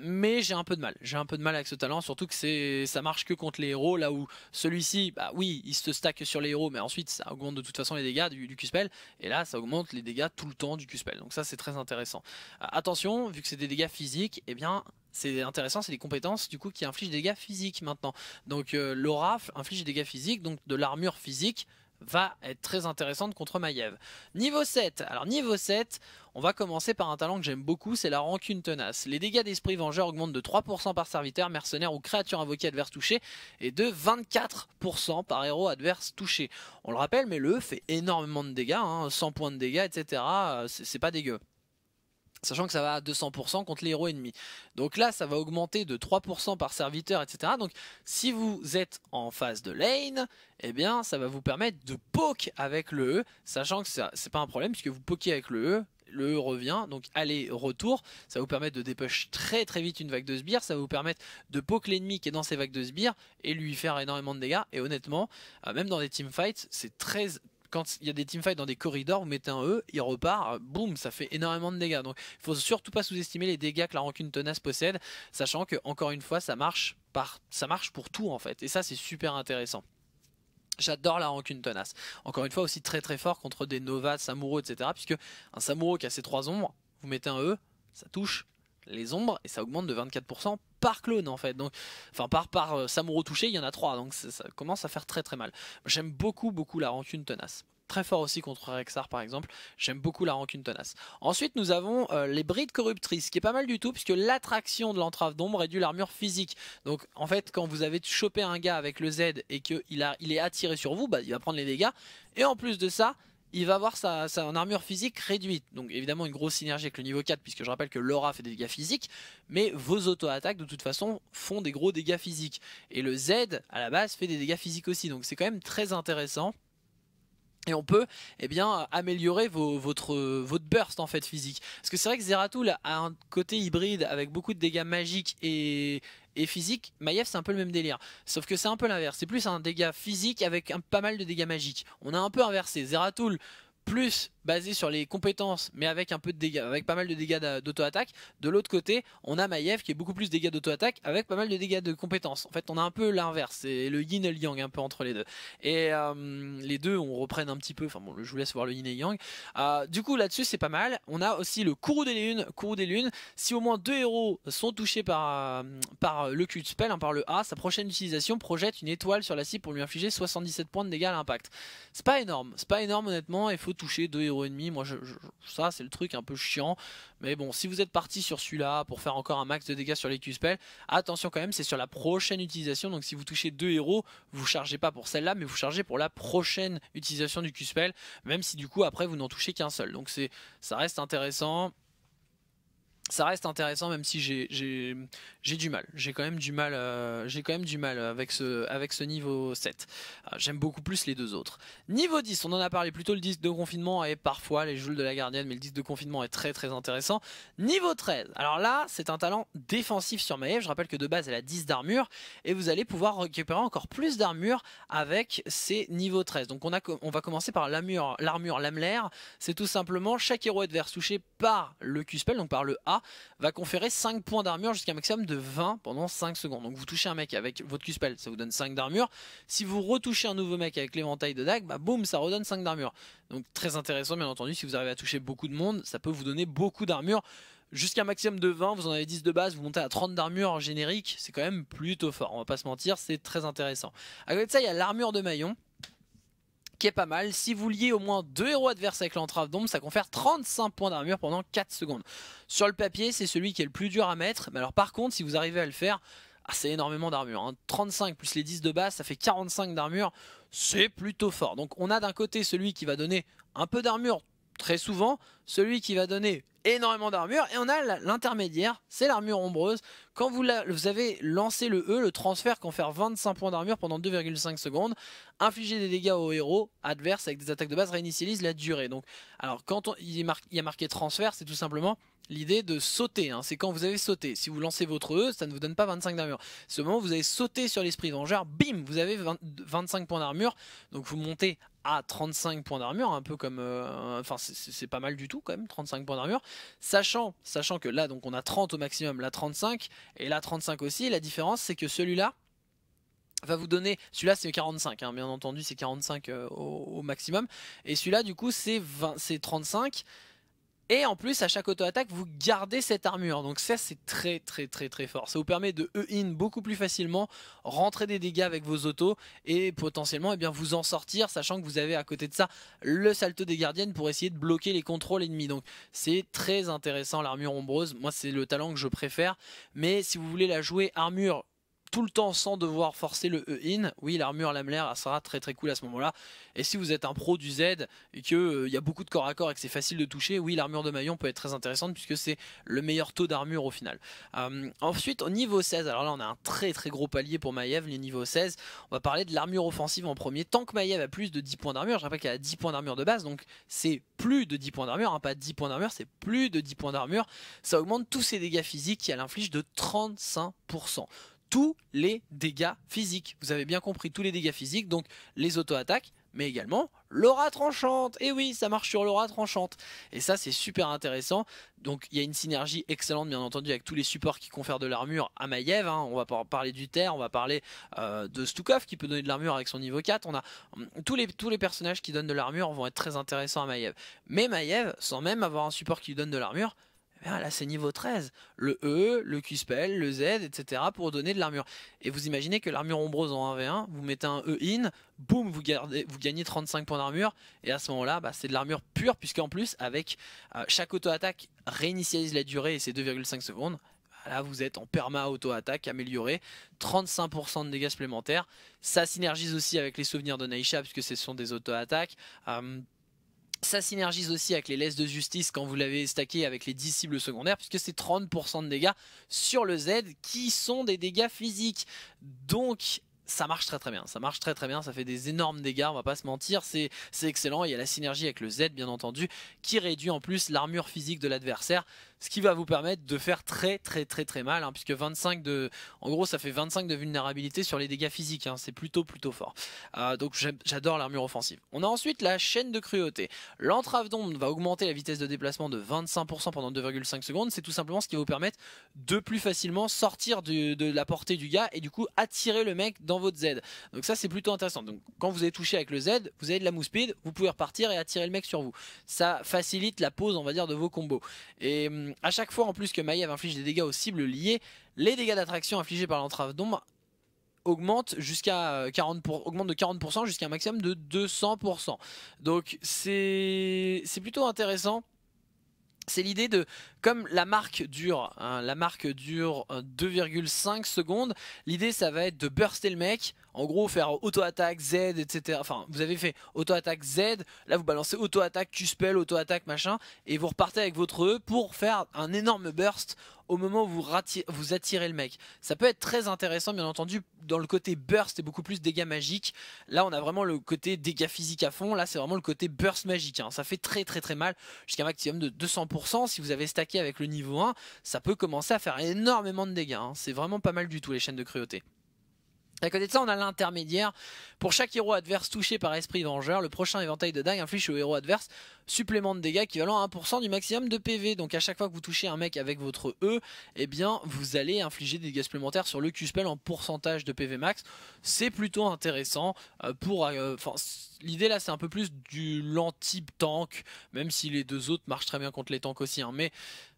S1: mais j'ai un peu de mal. J'ai un peu de mal avec ce talent, surtout que c'est ça marche que contre les héros, là où celui-ci, bah oui, il se stack sur les héros, mais ensuite ça augmente de toute façon les dégâts du, Q-Spell, et là ça augmente les dégâts tout le temps du q Donc ça c'est très intéressant. Euh, attention, vu que c'est des dégâts physiques, eh bien c'est intéressant, c'est des compétences du coup qui infligent des dégâts physiques maintenant. Donc euh, l'aura inflige des dégâts physiques, donc de l'armure physique va être très intéressante contre Maiev. Niveau 7, alors niveau 7, on va commencer par un talent que j'aime beaucoup, c'est la rancune tenace. Les dégâts d'esprit vengeur augmentent de 3% par serviteur, mercenaire ou créature invoquée adverse touchée et de 24% par héros adverse touché. On le rappelle, mais le fait énormément de dégâts, 100 hein, points de dégâts, etc. Euh, c'est pas dégueu. Sachant que ça va à 200% contre les héros ennemis. Donc là, ça va augmenter de 3% par serviteur, etc. Donc si vous êtes en phase de lane, eh bien ça va vous permettre de poke avec le E. Sachant que c'est pas un problème puisque vous pokez avec le E, le E revient, donc aller-retour, ça va vous permettre de dépush très très vite une vague de sbires, ça va vous permettre de poke l'ennemi qui est dans ces vagues de sbires et lui faire énormément de dégâts, et honnêtement, euh, même dans des teamfights, c'est très quand il y a des teamfights dans des corridors, vous mettez un E, il repart, boum, ça fait énormément de dégâts. Donc il faut surtout pas sous-estimer les dégâts que la rancune tenace possède, sachant que encore une fois, ça marche par, ça marche pour tout en fait. Et ça, c'est super intéressant. J'adore la rancune tenace. Encore une fois, aussi très très fort contre des Nova, Samuro, etc. Puisque un Samuro qui a ses trois ombres, vous mettez un E, ça touche, les ombres et ça augmente de 24% par clone en fait. Donc, enfin par par euh, touché, il y en a trois, donc ça, commence à faire très très mal. J'aime beaucoup beaucoup la rancune tenace. Très fort aussi contre Rexar par exemple. J'aime beaucoup la rancune tenace. Ensuite nous avons euh, les brides corruptrices, qui est pas mal du tout puisque l'attraction de l'entrave d'ombre réduit l'armure physique. Donc en fait quand vous avez chopé un gars avec le Z et qu'il il est attiré sur vous, bah, il va prendre les dégâts. Et en plus de ça, il va avoir sa, armure physique réduite. Donc évidemment une grosse synergie avec le niveau 4 puisque je rappelle que Laura fait des dégâts physiques, mais vos auto-attaques de toute façon font des gros dégâts physiques. Et le Z à la base fait des dégâts physiques aussi, donc c'est quand même très intéressant. Et on peut eh bien, améliorer vos, votre, votre burst en fait physique. Parce que c'est vrai que Zeratul a un côté hybride avec beaucoup de dégâts magiques et et physique, Maiev c'est un peu le même délire. Sauf que c'est un peu l'inverse, c'est plus un dégât physique avec un, pas mal de dégâts magiques. On a un peu inversé, Zeratul plus basé sur les compétences, mais avec un peu de dégâts, avec pas mal de dégâts d'auto-attaque. De l'autre côté, on a Maiev qui est beaucoup plus dégâts d'auto-attaque avec pas mal de dégâts de compétences. En fait, on a un peu l'inverse, c'est le yin et le yang un peu entre les deux. Et euh, les deux, on reprenne un petit peu. Enfin bon, je vous laisse voir le yin et yang. Euh, du coup, là-dessus, c'est pas mal. On a aussi le courroux des lunes. Courroux des lunes. Si au moins deux héros sont touchés par euh, par le cul de spell, hein, par le A, sa prochaine utilisation projette une étoile sur la cible pour lui infliger 77 points de dégâts à l'impact. C'est pas énorme, c'est pas énorme honnêtement. Il toucher deux héros ennemis. Moi, je, ça, c'est le truc un peu chiant. Mais bon, si vous êtes parti sur celui-là pour faire encore un max de dégâts sur les q spell attention quand même, c'est sur la prochaine utilisation. Donc, si vous touchez deux héros, vous chargez pas pour celle-là, mais vous chargez pour la prochaine utilisation du Q-Spell, même si du coup, après, vous n'en touchez qu'un seul. Donc, ça reste intéressant ça reste intéressant même si j'ai du mal. J'ai quand même du mal euh, j'ai quand même du mal avec ce avec ce niveau 7. Ah, j'aime beaucoup plus les deux autres. Niveau 10, on en a parlé plutôt le disque de confinement et parfois les joules de la gardienne mais le disque de confinement est très très intéressant. Niveau 13. Alors là, c'est un talent défensif sur Maëv. Je rappelle que de base elle a 10 d'armure et vous allez pouvoir récupérer encore plus d'armure avec ces niveaux 13. Donc on a on va commencer par l'armure l'armure c'est tout simplement chaque héros adverse touché par le Q-spell donc par le A va conférer 5 points d'armure jusqu'à un maximum de 20 pendant 5 secondes. Donc vous touchez un mec avec votre Q-Spell, ça vous donne 5 d'armure. Si vous retouchez un nouveau mec avec l'éventail de Dag, bah boum, ça redonne 5 d'armure. Donc très intéressant, bien entendu, si vous arrivez à toucher beaucoup de monde, ça peut vous donner beaucoup d'armure. Jusqu'à un maximum de 20, vous en avez 10 de base, vous montez à 30 d'armure en générique, c'est quand même plutôt fort, on va pas se mentir, c'est très intéressant. À côté de ça, il y a l'armure de Maillon, qui est pas mal. Si vous liez au moins deux héros adverses avec l'entrave d'ombre, ça confère 35 points d'armure pendant 4 secondes. Sur le papier, c'est celui qui est le plus dur à mettre. Mais alors par contre, si vous arrivez à le faire, assez ah, c'est énormément d'armure. 35 hein. plus les 10 de base, ça fait 45 d'armure. C'est plutôt fort. Donc on a d'un côté celui qui va donner un peu d'armure très souvent, celui qui va donner énormément d'armure et on a l'intermédiaire, c'est l'armure ombreuse. Quand vous, avez lancé le E, le transfert confère 25 points d'armure pendant 2,5 secondes, infliger des dégâts aux héros adverses avec des attaques de base réinitialise la durée. Donc, alors quand il y a marqué transfert, c'est tout simplement l'idée de sauter. Hein. C'est quand vous avez sauté. Si vous lancez votre E, ça ne vous donne pas 25 d'armure. Ce moment où vous avez sauté sur l'esprit vengeur, bim, vous avez 25 points d'armure. Donc vous montez à 35 points d'armure, un peu comme... Euh, enfin, c'est pas mal du tout quand même, 35 points d'armure. Sachant, sachant que là, donc on a 30 au maximum, là 35, et là 35 aussi. La différence, c'est que celui-là, va vous donner, celui-là c'est 45, hein. bien entendu c'est 45 euh, au, au, maximum, et celui-là du coup c'est 35, et en plus, à chaque auto-attaque, vous gardez cette armure. Donc ça, c'est très très très très fort. Ça vous permet de E-in beaucoup plus facilement, rentrer des dégâts avec vos autos et potentiellement eh bien, vous en sortir, sachant que vous avez à côté de ça le salto des gardiennes pour essayer de bloquer les contrôles ennemis. Donc c'est très intéressant l'armure ombreuse. Moi, c'est le talent que je préfère. Mais si vous voulez la jouer armure tout le temps sans devoir forcer le E-in, oui, l'armure lamelaire sera très très cool à ce moment-là. Et si vous êtes un pro du Z et qu'il euh, y a beaucoup de corps à corps et que c'est facile de toucher, oui, l'armure de Maillon peut être très intéressante puisque c'est le meilleur taux d'armure au final. Euh, ensuite, au niveau 16, alors là on a un très très gros palier pour Maiev, les niveaux 16. On va parler de l'armure offensive en premier. Tant que Maiev a plus de 10 points d'armure, je rappelle qu'elle a 10 points d'armure de base, donc c'est plus de 10 points d'armure, hein, pas 10 points d'armure, c'est plus de 10 points d'armure. Ça augmente tous ses dégâts physiques et elle inflige de 35% tous les dégâts physiques. Vous avez bien compris, tous les dégâts physiques, donc les auto-attaques, mais également l'aura tranchante. Et eh oui, ça marche sur l'aura tranchante. Et ça, c'est super intéressant. Donc, il y a une synergie excellente, bien entendu, avec tous les supports qui confèrent de l'armure à Maiev. Hein. On va parler du Terre, on va parler euh, de Stukov qui peut donner de l'armure avec son niveau 4. On a hum, tous les, tous les personnages qui donnent de l'armure vont être très intéressants à Maiev. Mais Maiev, sans même avoir un support qui lui donne de l'armure, ah, là, c'est niveau 13. Le E, le Q-Spell, le Z, etc. pour donner de l'armure. Et vous imaginez que l'armure ombreuse en 1v1, vous mettez un E in, boum, vous, gagnez 35 points d'armure. Et à ce moment-là, bah, c'est de l'armure pure, puisqu'en plus, avec euh, chaque auto-attaque réinitialise la durée et c'est 2,5 secondes. Bah, là, vous êtes en perma auto-attaque améliorée, 35% de dégâts supplémentaires. Ça synergise aussi avec les souvenirs de Naisha, puisque ce sont des auto-attaques. Hum, ça synergise aussi avec les laisses de justice quand vous l'avez stacké avec les 10 cibles secondaires, puisque c'est 30% de dégâts sur le Z qui sont des dégâts physiques. Donc ça marche très très bien, ça marche très très bien, ça fait des énormes dégâts, on va pas se mentir, c'est excellent, il y a la synergie avec le Z bien entendu, qui réduit en plus l'armure physique de l'adversaire, ce qui va vous permettre de faire très très très très mal, hein, puisque 25 de... En gros, ça fait 25 de vulnérabilité sur les dégâts physiques, hein. c'est plutôt plutôt fort. Euh, donc j'adore l'armure offensive. On a ensuite la chaîne de cruauté. L'entrave d'ombre va augmenter la vitesse de déplacement de 25% pendant 2,5 secondes, c'est tout simplement ce qui va vous permettre de plus facilement sortir de la portée du gars et du coup attirer le mec dans votre Z. Donc ça c'est plutôt intéressant. Donc quand vous avez touché avec le Z, vous avez de la mousse speed, vous pouvez repartir et attirer le mec sur vous. Ça facilite la pause on va dire de vos combos. Et hum, à chaque fois en plus que Maiev inflige des dégâts aux cibles liées, les dégâts d'attraction infligés par l'entrave d'ombre augmentent jusqu'à 40 euh, de 40% jusqu'à un maximum de 200%. Donc c'est c'est plutôt intéressant. C'est l'idée de, comme la marque dure, hein, la marque dure 2,5 euh, secondes, l'idée ça va être de burster le mec, en gros, faire auto-attaque Z, etc. Enfin, vous avez fait auto-attaque Z, là vous balancez auto-attaque Q-spell, auto-attaque machin, et vous repartez avec votre E pour faire un énorme burst au moment où vous, attirez le mec. Ça peut être très intéressant, bien entendu, dans le côté burst et beaucoup plus dégâts magiques. Là, on a vraiment le côté dégâts physiques à fond. Là, c'est vraiment le côté burst magique. Hein. Ça fait très très très mal jusqu'à un maximum de 200%. Si vous avez stacké avec le niveau 1, ça peut commencer à faire énormément de dégâts. Hein. C'est vraiment pas mal du tout les chaînes de cruauté. À côté de ça, on a l'intermédiaire. Pour chaque héros adverse touché par Esprit Vengeur, le prochain éventail de dague inflige au héros adverse supplément de dégâts équivalent à 1% du maximum de PV. Donc à chaque fois que vous touchez un mec avec votre E, eh bien vous allez infliger des dégâts supplémentaires sur le Q-Spell en pourcentage de PV max. C'est plutôt intéressant euh, pour... Euh, l'idée là c'est un peu plus du l'anti-tank, même si les deux autres marchent très bien contre les tanks aussi. Hein. mais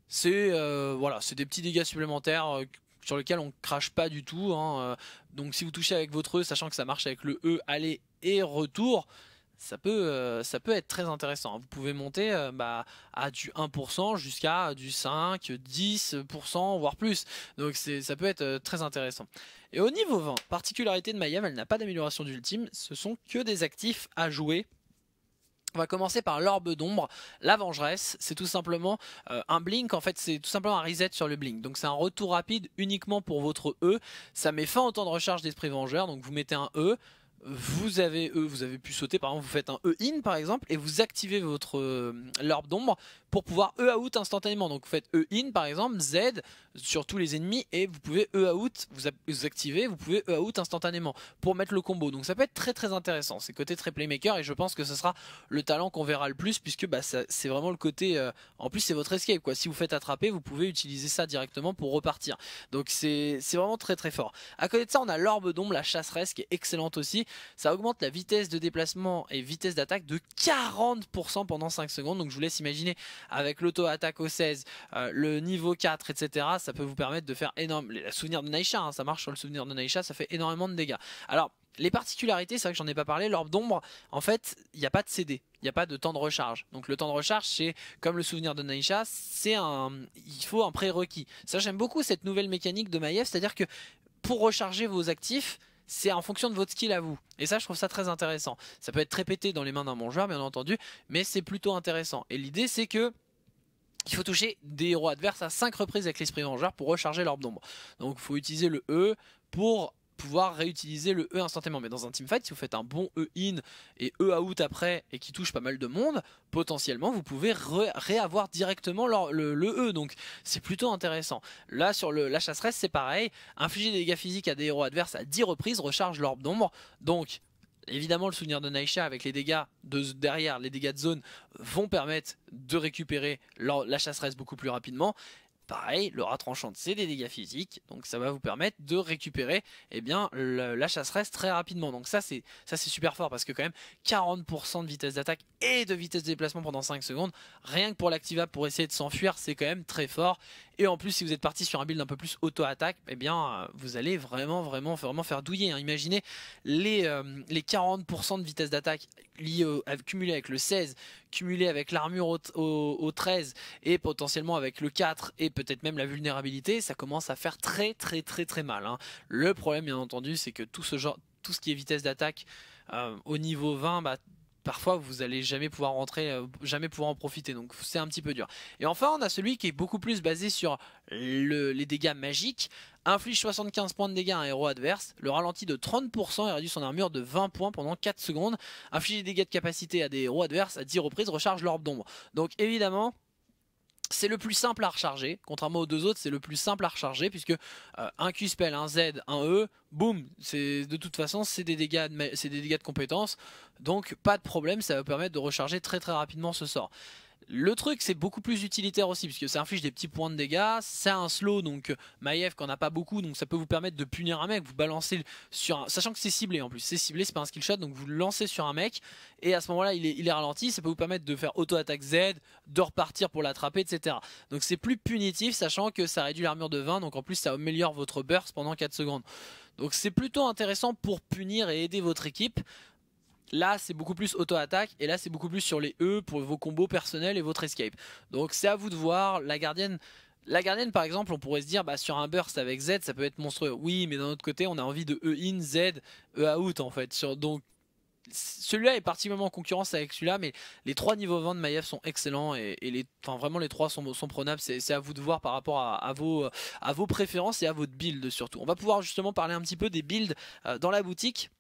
S1: c'est euh, voilà, c'est des petits dégâts supplémentaires sur lequel on crache pas du tout. Hein, euh, donc si vous touchez avec votre E, sachant que ça marche avec le E aller et retour, ça peut, euh, ça peut être très intéressant. Vous pouvez monter euh, bah, à du 1% jusqu'à du 5, 10%, voire plus. Donc ça peut être très intéressant. Et au niveau 20, particularité de Mayhem, elle n'a pas d'amélioration d'ultime. Ce sont que des actifs à jouer on va commencer par l'orbe d'ombre, la vengeresse, c'est tout simplement euh, un blink, en fait c'est tout simplement un reset sur le blink, donc c'est un retour rapide uniquement pour votre E, ça met fin au temps de recharge d'esprit vengeur, donc vous mettez un E, vous avez eux, vous avez pu sauter, par exemple, vous faites un E in par exemple, et vous activez votre euh, l'orbe d'ombre pour pouvoir E out instantanément. Donc vous faites E in par exemple, Z sur tous les ennemis, et vous pouvez E out, vous, activez, vous pouvez E out instantanément pour mettre le combo. Donc ça peut être très très intéressant, c'est côté très playmaker, et je pense que ce sera le talent qu'on verra le plus, puisque bah, c'est vraiment le côté. Euh, en plus, c'est votre escape quoi. Si vous faites attraper, vous pouvez utiliser ça directement pour repartir. Donc c'est vraiment très très fort. À côté de ça, on a l'orbe d'ombre, la chasseresse qui est excellente aussi ça augmente la vitesse de déplacement et vitesse d'attaque de 40% pendant 5 secondes. Donc je vous laisse imaginer avec l'auto-attaque au 16, euh, le niveau 4, etc. Ça peut vous permettre de faire énorme... Le souvenir de Naisha hein, ça marche sur le souvenir de Naïcha, ça fait énormément de dégâts. Alors, les particularités, c'est vrai que j'en ai pas parlé, l'orbe d'ombre, en fait, il n'y a pas de CD, il n'y a pas de temps de recharge. Donc le temps de recharge, c'est comme le souvenir de Naïcha, c'est un, il faut un prérequis. Ça, j'aime beaucoup cette nouvelle mécanique de Mayev, c'est-à-dire que pour recharger vos actifs, c'est en fonction de votre skill à vous. Et ça, je trouve ça très intéressant. Ça peut être très pété dans les mains d'un mangeur, bien entendu, mais c'est plutôt intéressant. Et l'idée, c'est que il faut toucher des héros adverses à 5 reprises avec l'esprit vengeur pour recharger l'orbe d'ombre. Donc il faut utiliser le E pour pouvoir réutiliser le E instantanément. Mais dans un teamfight, si vous faites un bon E in et E out après et qui touche pas mal de monde, potentiellement vous pouvez réavoir directement le, E. Donc c'est plutôt intéressant. Là sur le, la chasseresse, c'est pareil. Infliger des dégâts physiques à des héros adverses à 10 reprises recharge l'orbe d'ombre. Donc évidemment le souvenir de Naisha avec les dégâts de, derrière, les dégâts de zone vont permettre de récupérer la chasseresse beaucoup plus rapidement. Pareil, le rat tranchant c'est des dégâts physiques, donc ça va vous permettre de récupérer eh bien, la chasseresse très rapidement. Donc ça c'est ça c'est super fort parce que quand même 40% de vitesse d'attaque et de vitesse de déplacement pendant 5 secondes, rien que pour l'activable pour essayer de s'enfuir, c'est quand même très fort. Et en plus si vous êtes parti sur un build un peu plus auto-attaque, eh bien euh, vous allez vraiment vraiment vraiment faire douiller. Hein. Imaginez les, euh, les 40% de vitesse d'attaque liés avec le 16 cumulé avec l'armure au, 13 et potentiellement avec le 4 et peut-être même la vulnérabilité, ça commence à faire très très très très mal. Hein. Le problème bien entendu c'est que tout ce genre, tout ce qui est vitesse d'attaque euh, au niveau 20, bah, parfois vous allez jamais pouvoir rentrer, euh, jamais pouvoir en profiter. Donc c'est un petit peu dur. Et enfin, on a celui qui est beaucoup plus basé sur le, les dégâts magiques inflige 75 points de dégâts à un héros adverse, le ralentit de 30% et réduit son armure de 20 points pendant 4 secondes, inflige des dégâts de capacité à des héros adverses à 10 reprises, recharge l'orbe d'ombre. Donc évidemment, c'est le plus simple à recharger, contrairement aux deux autres, c'est le plus simple à recharger, puisque euh, un Q spell, un Z, un E, boum, de toute façon c'est des dégâts de, c'est des dégâts de compétence, donc pas de problème, ça va permettre de recharger très très rapidement ce sort. Le truc, c'est beaucoup plus utilitaire aussi, puisque ça inflige des petits points de dégâts. C'est un slow, donc euh, Maiev qu'on n'a pas beaucoup, donc ça peut vous permettre de punir un mec. Vous balancez sur un... Sachant que c'est ciblé en plus, c'est ciblé, c'est pas un skill shot, donc vous le lancez sur un mec, et à ce moment-là, il est, il est ralenti. Ça peut vous permettre de faire auto-attaque Z, de repartir pour l'attraper, etc. Donc c'est plus punitif, sachant que ça réduit l'armure de 20, donc en plus ça améliore votre burst pendant 4 secondes. Donc c'est plutôt intéressant pour punir et aider votre équipe. Là, c'est beaucoup plus auto-attaque et là, c'est beaucoup plus sur les E pour vos combos personnels et votre escape. Donc, c'est à vous de voir. La gardienne, la gardienne, par exemple, on pourrait se dire bah, sur un burst avec Z, ça peut être monstrueux. Oui, mais d'un autre côté, on a envie de E in, Z, E out en fait. donc, celui-là est particulièrement en concurrence avec celui-là, mais les trois niveaux 20 de Maiev sont excellents et, les, enfin, vraiment les trois sont, sont prenables. C'est à vous de voir par rapport à, vos, à vos préférences et à votre build surtout. On va pouvoir justement parler un petit peu des builds euh, dans la boutique.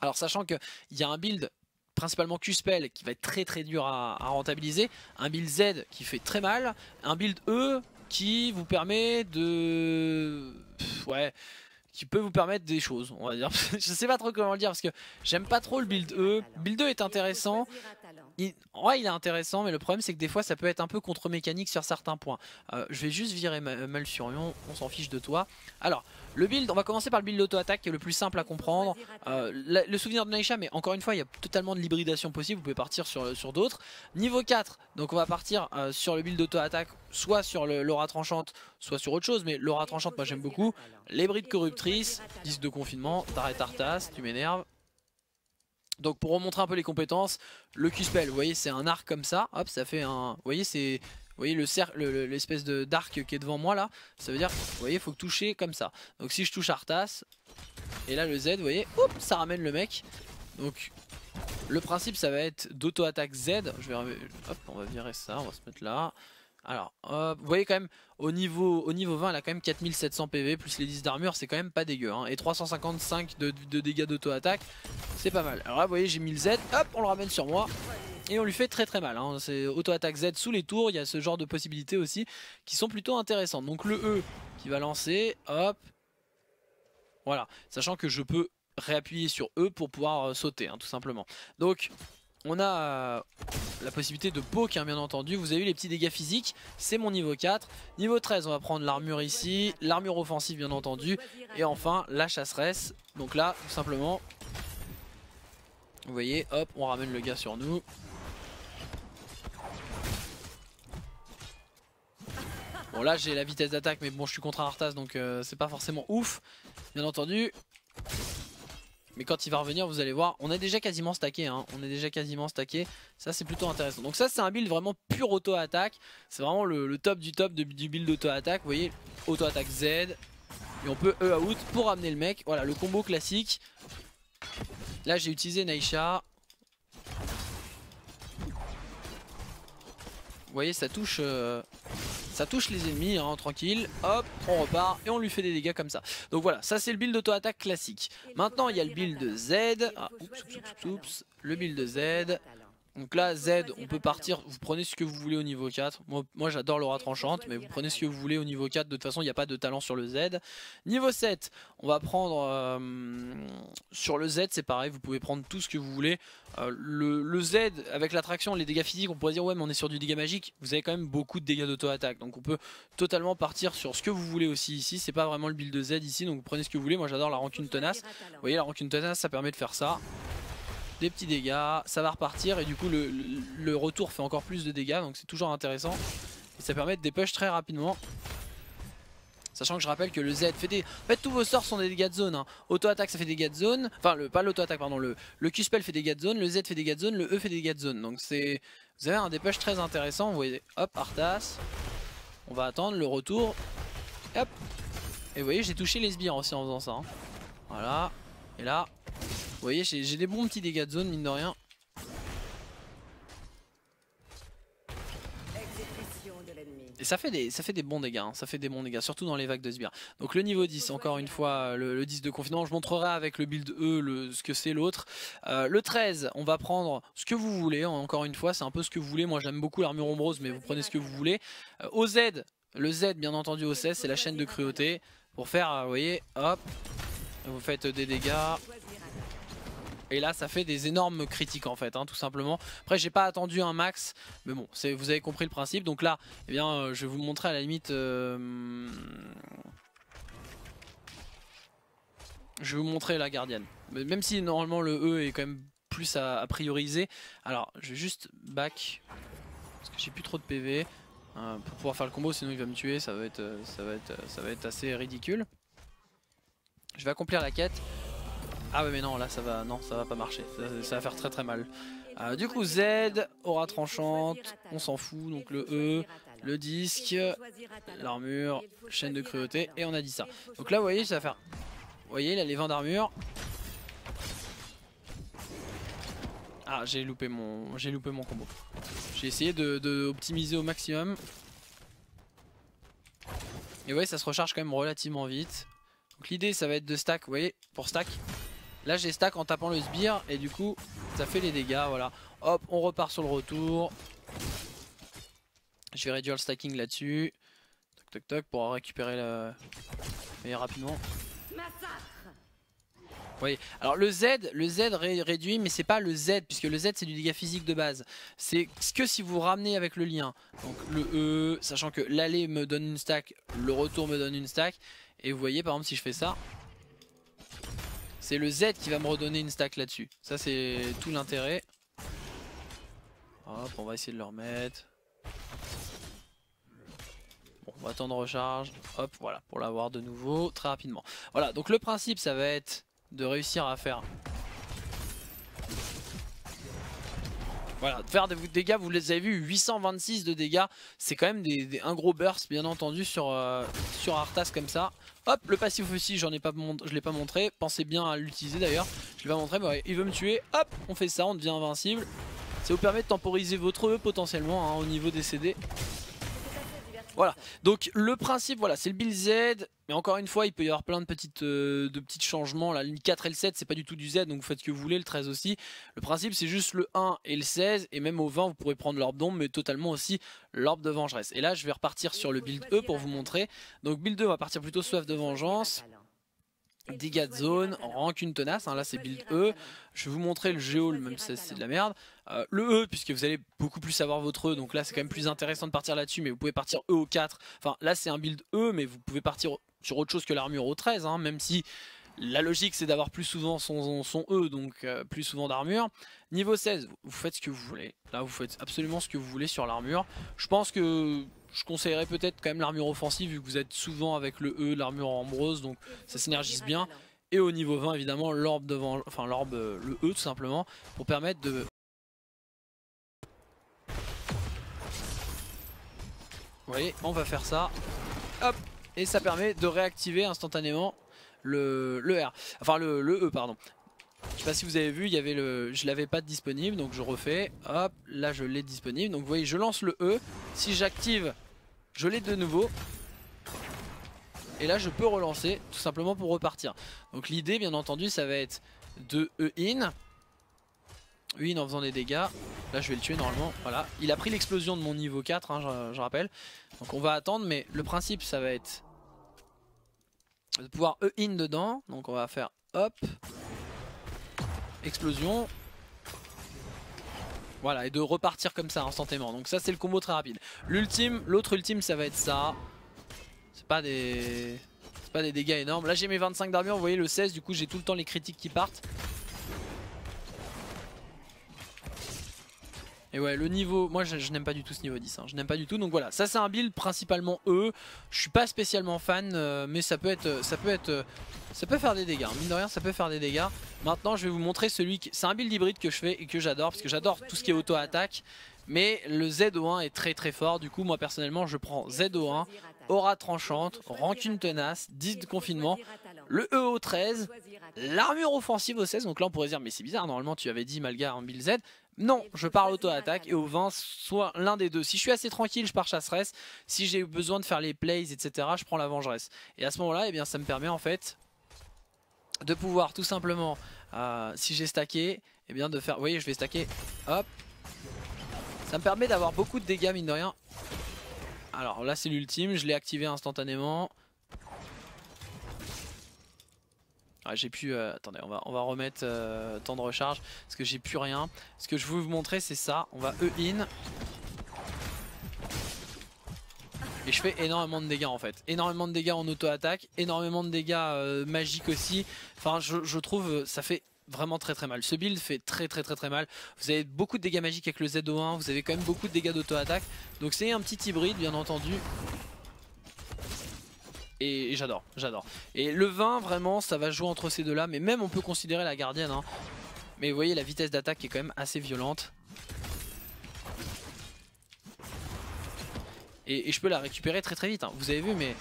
S1: Alors sachant qu'il y a un build principalement Q-Spell qui va être très très dur à, rentabiliser, un build Z qui fait très mal, un build E qui vous permet de... ouais qui peut vous permettre des choses, on va dire. je sais pas trop comment le dire parce que j'aime pas trop le build E. Build E est intéressant, il, ouais, il est intéressant, mais le problème c'est que des fois ça peut être un peu contre-mécanique sur certains points. Euh, je vais juste virer Malsurion, on s'en fiche de toi. Alors, le build, on va commencer par le build d'auto-attaque qui est le plus simple à comprendre. Euh, le souvenir de Naisha, mais encore une fois, il y a totalement de l'hybridation possible, vous pouvez partir sur, sur d'autres. Niveau 4, donc on va partir euh, sur le build d'auto-attaque, soit sur l'aura tranchante, soit sur autre chose, mais l'aura tranchante, moi j'aime beaucoup. Les brides corruptrices, disque de confinement, d'arrêt Arthas, tu m'énerves. Donc pour remontrer un peu les compétences, le Q-Spell, vous voyez c'est un arc comme ça, hop ça fait un... Vous voyez c'est... Vous voyez l'espèce cercle, l'espèce de d'arc qui est devant moi là, ça veut dire, vous voyez, il faut toucher comme ça. Donc si je touche Arthas, et là le Z, vous voyez, hop, ça ramène le mec. Donc le principe ça va être d'auto-attaque Z, je vais... Hop, on va virer ça, on va se mettre là. Alors, euh, vous voyez quand même, au niveau, au niveau 20, elle a quand même 4700 PV, plus les 10 d'armure, c'est quand même pas dégueu. Hein. Et 355 de, dégâts d'auto-attaque, c'est pas mal. Alors là, vous voyez, j'ai mis le Z, hop, on le ramène sur moi. Et on lui fait très très mal. Hein. C'est auto-attaque Z sous les tours, il y a ce genre de possibilités aussi qui sont plutôt intéressantes. Donc le E qui va lancer, hop. Voilà, sachant que je peux réappuyer sur E pour pouvoir euh, sauter, hein, tout simplement. Donc, on a euh, la possibilité de poke hein, bien entendu Vous avez eu les petits dégâts physiques C'est mon niveau 4 Niveau 13 on va prendre l'armure ici L'armure offensive bien entendu Et enfin la chasseresse Donc là tout simplement Vous voyez hop on ramène le gars sur nous Bon là j'ai la vitesse d'attaque mais bon je suis contre un Arthas donc euh, c'est pas forcément ouf Bien entendu mais quand il va revenir, vous allez voir, on est déjà quasiment stacké. Hein. On est déjà quasiment stacké. Ça, c'est plutôt intéressant. Donc ça, c'est un build vraiment pur auto-attaque. C'est vraiment le, top du top du build auto-attaque. Vous voyez, auto-attaque Z. Et on peut E out pour amener le mec. Voilà, le combo classique. Là, j'ai utilisé Naisha. Vous voyez, ça touche... Euh, ça touche les ennemis, hein, tranquille. Hop, on repart et on lui fait des dégâts comme ça. Donc voilà, ça c'est le build d'auto-attaque classique. Maintenant, il y a le build Z. Ah, oups, Le build Z, donc là, Z, on peut partir, vous prenez ce que vous voulez au niveau 4. Moi, moi j'adore l'aura tranchante, mais vous prenez ce que vous voulez au niveau 4. De toute façon, il n'y a pas de talent sur le Z. Niveau 7, on va prendre... Euh, sur le Z, c'est pareil, vous pouvez prendre tout ce que vous voulez. Euh, le, Z, avec l'attraction, les dégâts physiques, on pourrait dire, ouais, mais on est sur du dégât magique. Vous avez quand même beaucoup de dégâts d'auto-attaque. Donc on peut totalement partir sur ce que vous voulez aussi ici. C'est pas vraiment le build de Z ici, donc vous prenez ce que vous voulez. Moi, j'adore la rancune tenace. Vous voyez, la rancune tenace, ça permet de faire ça des petits dégâts, ça va repartir et du coup le, retour fait encore plus de dégâts donc c'est toujours intéressant et ça permet de dépush très rapidement. Sachant que je rappelle que le Z fait des... En fait tous vos sorts sont des dégâts de zone. Hein. Auto-attaque ça fait des dégâts de zone. Enfin le, pas l'auto-attaque pardon, le, le Q-spell fait des dégâts de zone, le Z fait des dégâts de zone, le E fait des dégâts de zone. Donc c'est... Vous avez un dépêche très intéressant, vous voyez, hop, Arthas. On va attendre le retour. Hop. Et vous voyez j'ai touché les sbires aussi en faisant ça. Hein. Voilà, et là, vous voyez, j'ai des bons petits dégâts de zone, mine de rien. Et ça fait des, ça fait des bons dégâts, hein. ça fait des bons dégâts, surtout dans les vagues de sbires. Donc le niveau 10, encore une fois, le, 10 de confinement, je montrerai avec le build E ce que c'est l'autre. Euh, le 13, on va prendre ce que vous voulez, hein. encore une fois, c'est un peu ce que vous voulez. Moi j'aime beaucoup l'armure ombrose, mais vous prenez ce que vous voulez. Euh, au Z, le Z bien entendu au 16, c'est la chaîne de cruauté. Pour faire, euh, vous voyez, hop, vous faites des dégâts. Et là ça fait des énormes critiques en fait hein, tout simplement. Après j'ai pas attendu un max mais bon vous avez compris le principe. Donc là eh bien, euh, je vais vous montrer à la limite... Euh, je vais vous montrer la gardienne. Même si normalement le E est quand même plus à, prioriser. Alors je vais juste back parce que j'ai plus trop de PV. Hein, pour pouvoir faire le combo sinon il va me tuer ça va être, euh, ça va être, ça va être assez ridicule. Je vais accomplir la quête. Ah ouais mais non là ça va non ça va pas marcher ça, va faire très très mal euh, du coup Z aura tranchante on s'en fout donc le E le disque l'armure chaîne de cruauté et on a dit ça donc là vous voyez ça va faire vous voyez il a les 20 d'armure ah j'ai loupé mon j'ai loupé mon combo j'ai essayé de, optimiser au maximum et vous voyez ça se recharge quand même relativement vite donc l'idée ça va être de stack, vous voyez, pour stack. Là j'ai stack en tapant le sbire et du coup ça fait les dégâts, voilà. Hop, on repart sur le retour. Je vais réduire le stacking là-dessus. Toc toc toc pour récupérer le... Mais rapidement. voyez, Alors le Z, le Z réduit, mais c'est pas le Z, puisque le Z c'est du dégât physique de base. C'est ce que si vous ramenez avec le lien. Donc le E, sachant que l'aller me donne une stack, le retour me donne une stack. Et vous voyez par exemple si je fais ça, c'est le Z qui va me redonner une stack là-dessus. Ça c'est tout l'intérêt. Hop, on va essayer de le remettre. Bon, on va attendre recharge. Hop, voilà, pour l'avoir de nouveau très rapidement. Voilà, donc le principe ça va être de réussir à faire Voilà, faire des dégâts, vous les avez vu, 826 de dégâts, c'est quand même des, un gros burst bien entendu sur, euh, sur Arthas comme ça. Hop, le passif aussi, j'en ai pas je l'ai pas montré, pensez bien à l'utiliser d'ailleurs, je l'ai pas montré, mais il veut me tuer, hop, on fait ça, on devient invincible. Ça vous permet de temporiser votre E potentiellement hein, au niveau des CD. Voilà. Donc le principe, voilà, c'est le build Z. Mais encore une fois, il peut y avoir plein de euh, petits changements. La ligne 4 et le 7, c'est pas du tout du Z, donc vous faites ce que vous voulez, le 13 aussi. Le principe, c'est juste le 1 et le 16, et même au 20, vous pourrez prendre l'orbe d'ombre, mais totalement aussi l'orbe de vengeresse. Et là, je vais repartir sur le build E pour vous montrer. Donc build 2, on va partir plutôt soif de vengeance dégâts de zone, rancune tenace, hein, là c'est build E. Je vais vous montrer le le même si c'est de la merde. Euh, le E, puisque vous allez beaucoup plus savoir votre E, donc là c'est quand même plus intéressant de partir là-dessus, mais vous pouvez partir E au 4. Enfin là c'est un build E, mais vous pouvez partir sur autre chose que l'armure au 13, hein, même si la logique c'est d'avoir plus souvent son, E, donc euh, plus souvent d'armure. Niveau 16, vous faites ce que vous voulez. Là vous faites absolument ce que vous voulez sur l'armure. Je pense que je conseillerais peut-être quand même l'armure offensive vu que vous êtes souvent avec le E, l'armure ambrose, donc ça s'énergise bien. Et au niveau 20 évidemment l'orbe devant, enfin l'orbe, euh, le E tout simplement, pour permettre de Vous voyez, on va faire ça. Hop Et ça permet de réactiver instantanément le, le R. Enfin, le, le E, pardon. Je sais pas si vous avez vu, il y avait le, je l'avais pas disponible, donc je refais. Hop, là je l'ai disponible. Donc vous voyez, je lance le E. Si j'active, je l'ai de nouveau. Et là je peux relancer, tout simplement pour repartir. Donc l'idée, bien entendu, ça va être de E in. E in en faisant des dégâts. Là je vais le tuer normalement, voilà. Il a pris l'explosion de mon niveau 4, hein, je, je rappelle. Donc on va attendre, mais le principe ça va être de pouvoir E in dedans. Donc on va faire hop explosion. Voilà, et de repartir comme ça instantanément. Donc ça, c'est le combo très rapide. L'ultime, l'autre ultime, ça va être ça. C'est pas des... C'est pas des dégâts énormes. Là, j'ai mes 25 d'armure, vous voyez le 16, du coup, j'ai tout le temps les critiques qui partent. Et ouais, le niveau, moi je, n'aime pas du tout ce niveau 10, hein. je n'aime pas du tout. Donc voilà, ça c'est un build principalement E. Je suis pas spécialement fan, euh, mais ça peut être, ça peut être, euh, ça peut faire des dégâts. Hein. Mine de rien, ça peut faire des dégâts. Maintenant, je vais vous montrer celui qui, c'est un build hybride que je fais et que j'adore parce que j'adore tout ce qui est auto-attaque. Mais le ZO1 est très très fort, du coup moi personnellement je prends ZO1, Aura Tranchante, Rancune Tenace, 10 de confinement, le EO13, l'armure offensive au 16, donc là on pourrait dire mais c'est bizarre, normalement tu avais dit Malga en build Z, non, je pars auto-attaque et au 20, soit l'un des deux. Si je suis assez tranquille, je pars chasseresse. Si j'ai besoin de faire les plays, etc., je prends la vengeresse. Et à ce moment-là, eh bien, ça me permet en fait de pouvoir tout simplement, euh, si j'ai stacké, eh bien de faire... Vous voyez, je vais stacker. Hop. Ça me permet d'avoir beaucoup de dégâts, mine de rien. Alors là, c'est l'ultime. Je l'ai activé instantanément. Ah, j'ai pu... Euh, attendez, on va, on va remettre euh, temps de recharge, parce que j'ai plus rien. Ce que je voulais vous montrer, c'est ça. On va E-in. Et je fais énormément de dégâts en fait. Énormément de dégâts en auto-attaque, énormément de dégâts euh, magiques aussi. Enfin, je, je trouve, ça fait vraiment très très mal. Ce build fait très très très très mal. Vous avez beaucoup de dégâts magiques avec le ZO1, vous avez quand même beaucoup de dégâts d'auto-attaque. Donc c'est un petit hybride bien entendu et, j'adore, j'adore. Et le 20, vraiment, ça va jouer entre ces deux-là, mais même on peut considérer la gardienne. Hein. Mais vous voyez, la vitesse d'attaque est quand même assez violente. Et, je peux la récupérer très très vite, hein. vous avez vu, mais...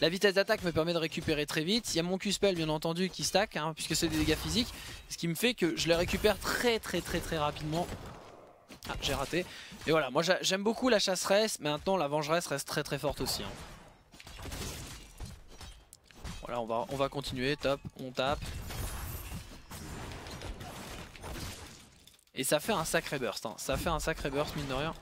S1: La vitesse d'attaque me permet de récupérer très vite. Il y a mon Q-Spell, bien entendu, qui stack, hein, puisque c'est des dégâts physiques. Ce qui me fait que je la récupère très très très très rapidement. Ah, j'ai raté. Et voilà, moi j'aime beaucoup la chasseresse, mais maintenant la vengeresse reste très très forte aussi. Voilà, on va, on va continuer, top, on tape. Et ça fait un sacré burst, hein. ça fait un sacré burst mine de rien.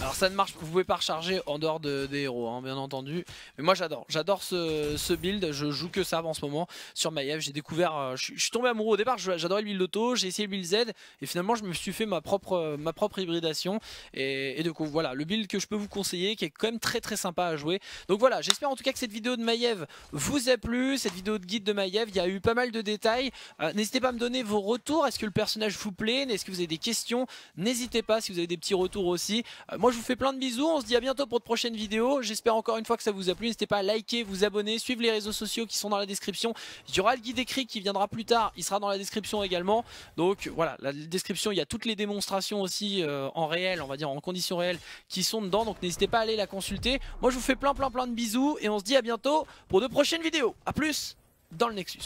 S1: Alors ça ne marche, vous pouvez pas recharger en dehors des héros, hein, bien entendu. Mais moi j'adore, j'adore ce, build, je joue que ça en ce moment sur Maiev. J'ai découvert, euh, je, suis tombé amoureux au départ, j'adorais le build auto, j'ai essayé le build Z, et finalement je me suis fait ma propre, euh, ma propre hybridation. Et, et coup voilà, le build que je peux vous conseiller, qui est quand même très très sympa à jouer. Donc voilà, j'espère en tout cas que cette vidéo de Maiev vous a plu, cette vidéo de guide de Maiev, il y a eu pas mal de détails. Euh, n'hésitez pas à me donner vos retours, est-ce que le personnage vous plaît, est-ce que vous avez des questions N'hésitez pas si vous avez des petits retours aussi. moi je vous fais plein de bisous. On se dit à bientôt pour de prochaines vidéos. J'espère encore une fois que ça vous a plu. N'hésitez pas à liker, vous abonner, suivre les réseaux sociaux qui sont dans la description. Il y aura le guide écrit qui viendra plus tard. Il sera dans la description également. Donc voilà, la description, il y a toutes les démonstrations aussi euh, en réel, on va dire en conditions réelles, qui sont dedans. Donc n'hésitez pas à aller la consulter. Moi, je vous fais plein, plein, plein de bisous. Et on se dit à bientôt pour de prochaines vidéos. à plus dans le Nexus.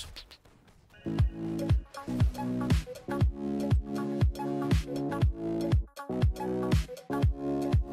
S1: Thank you.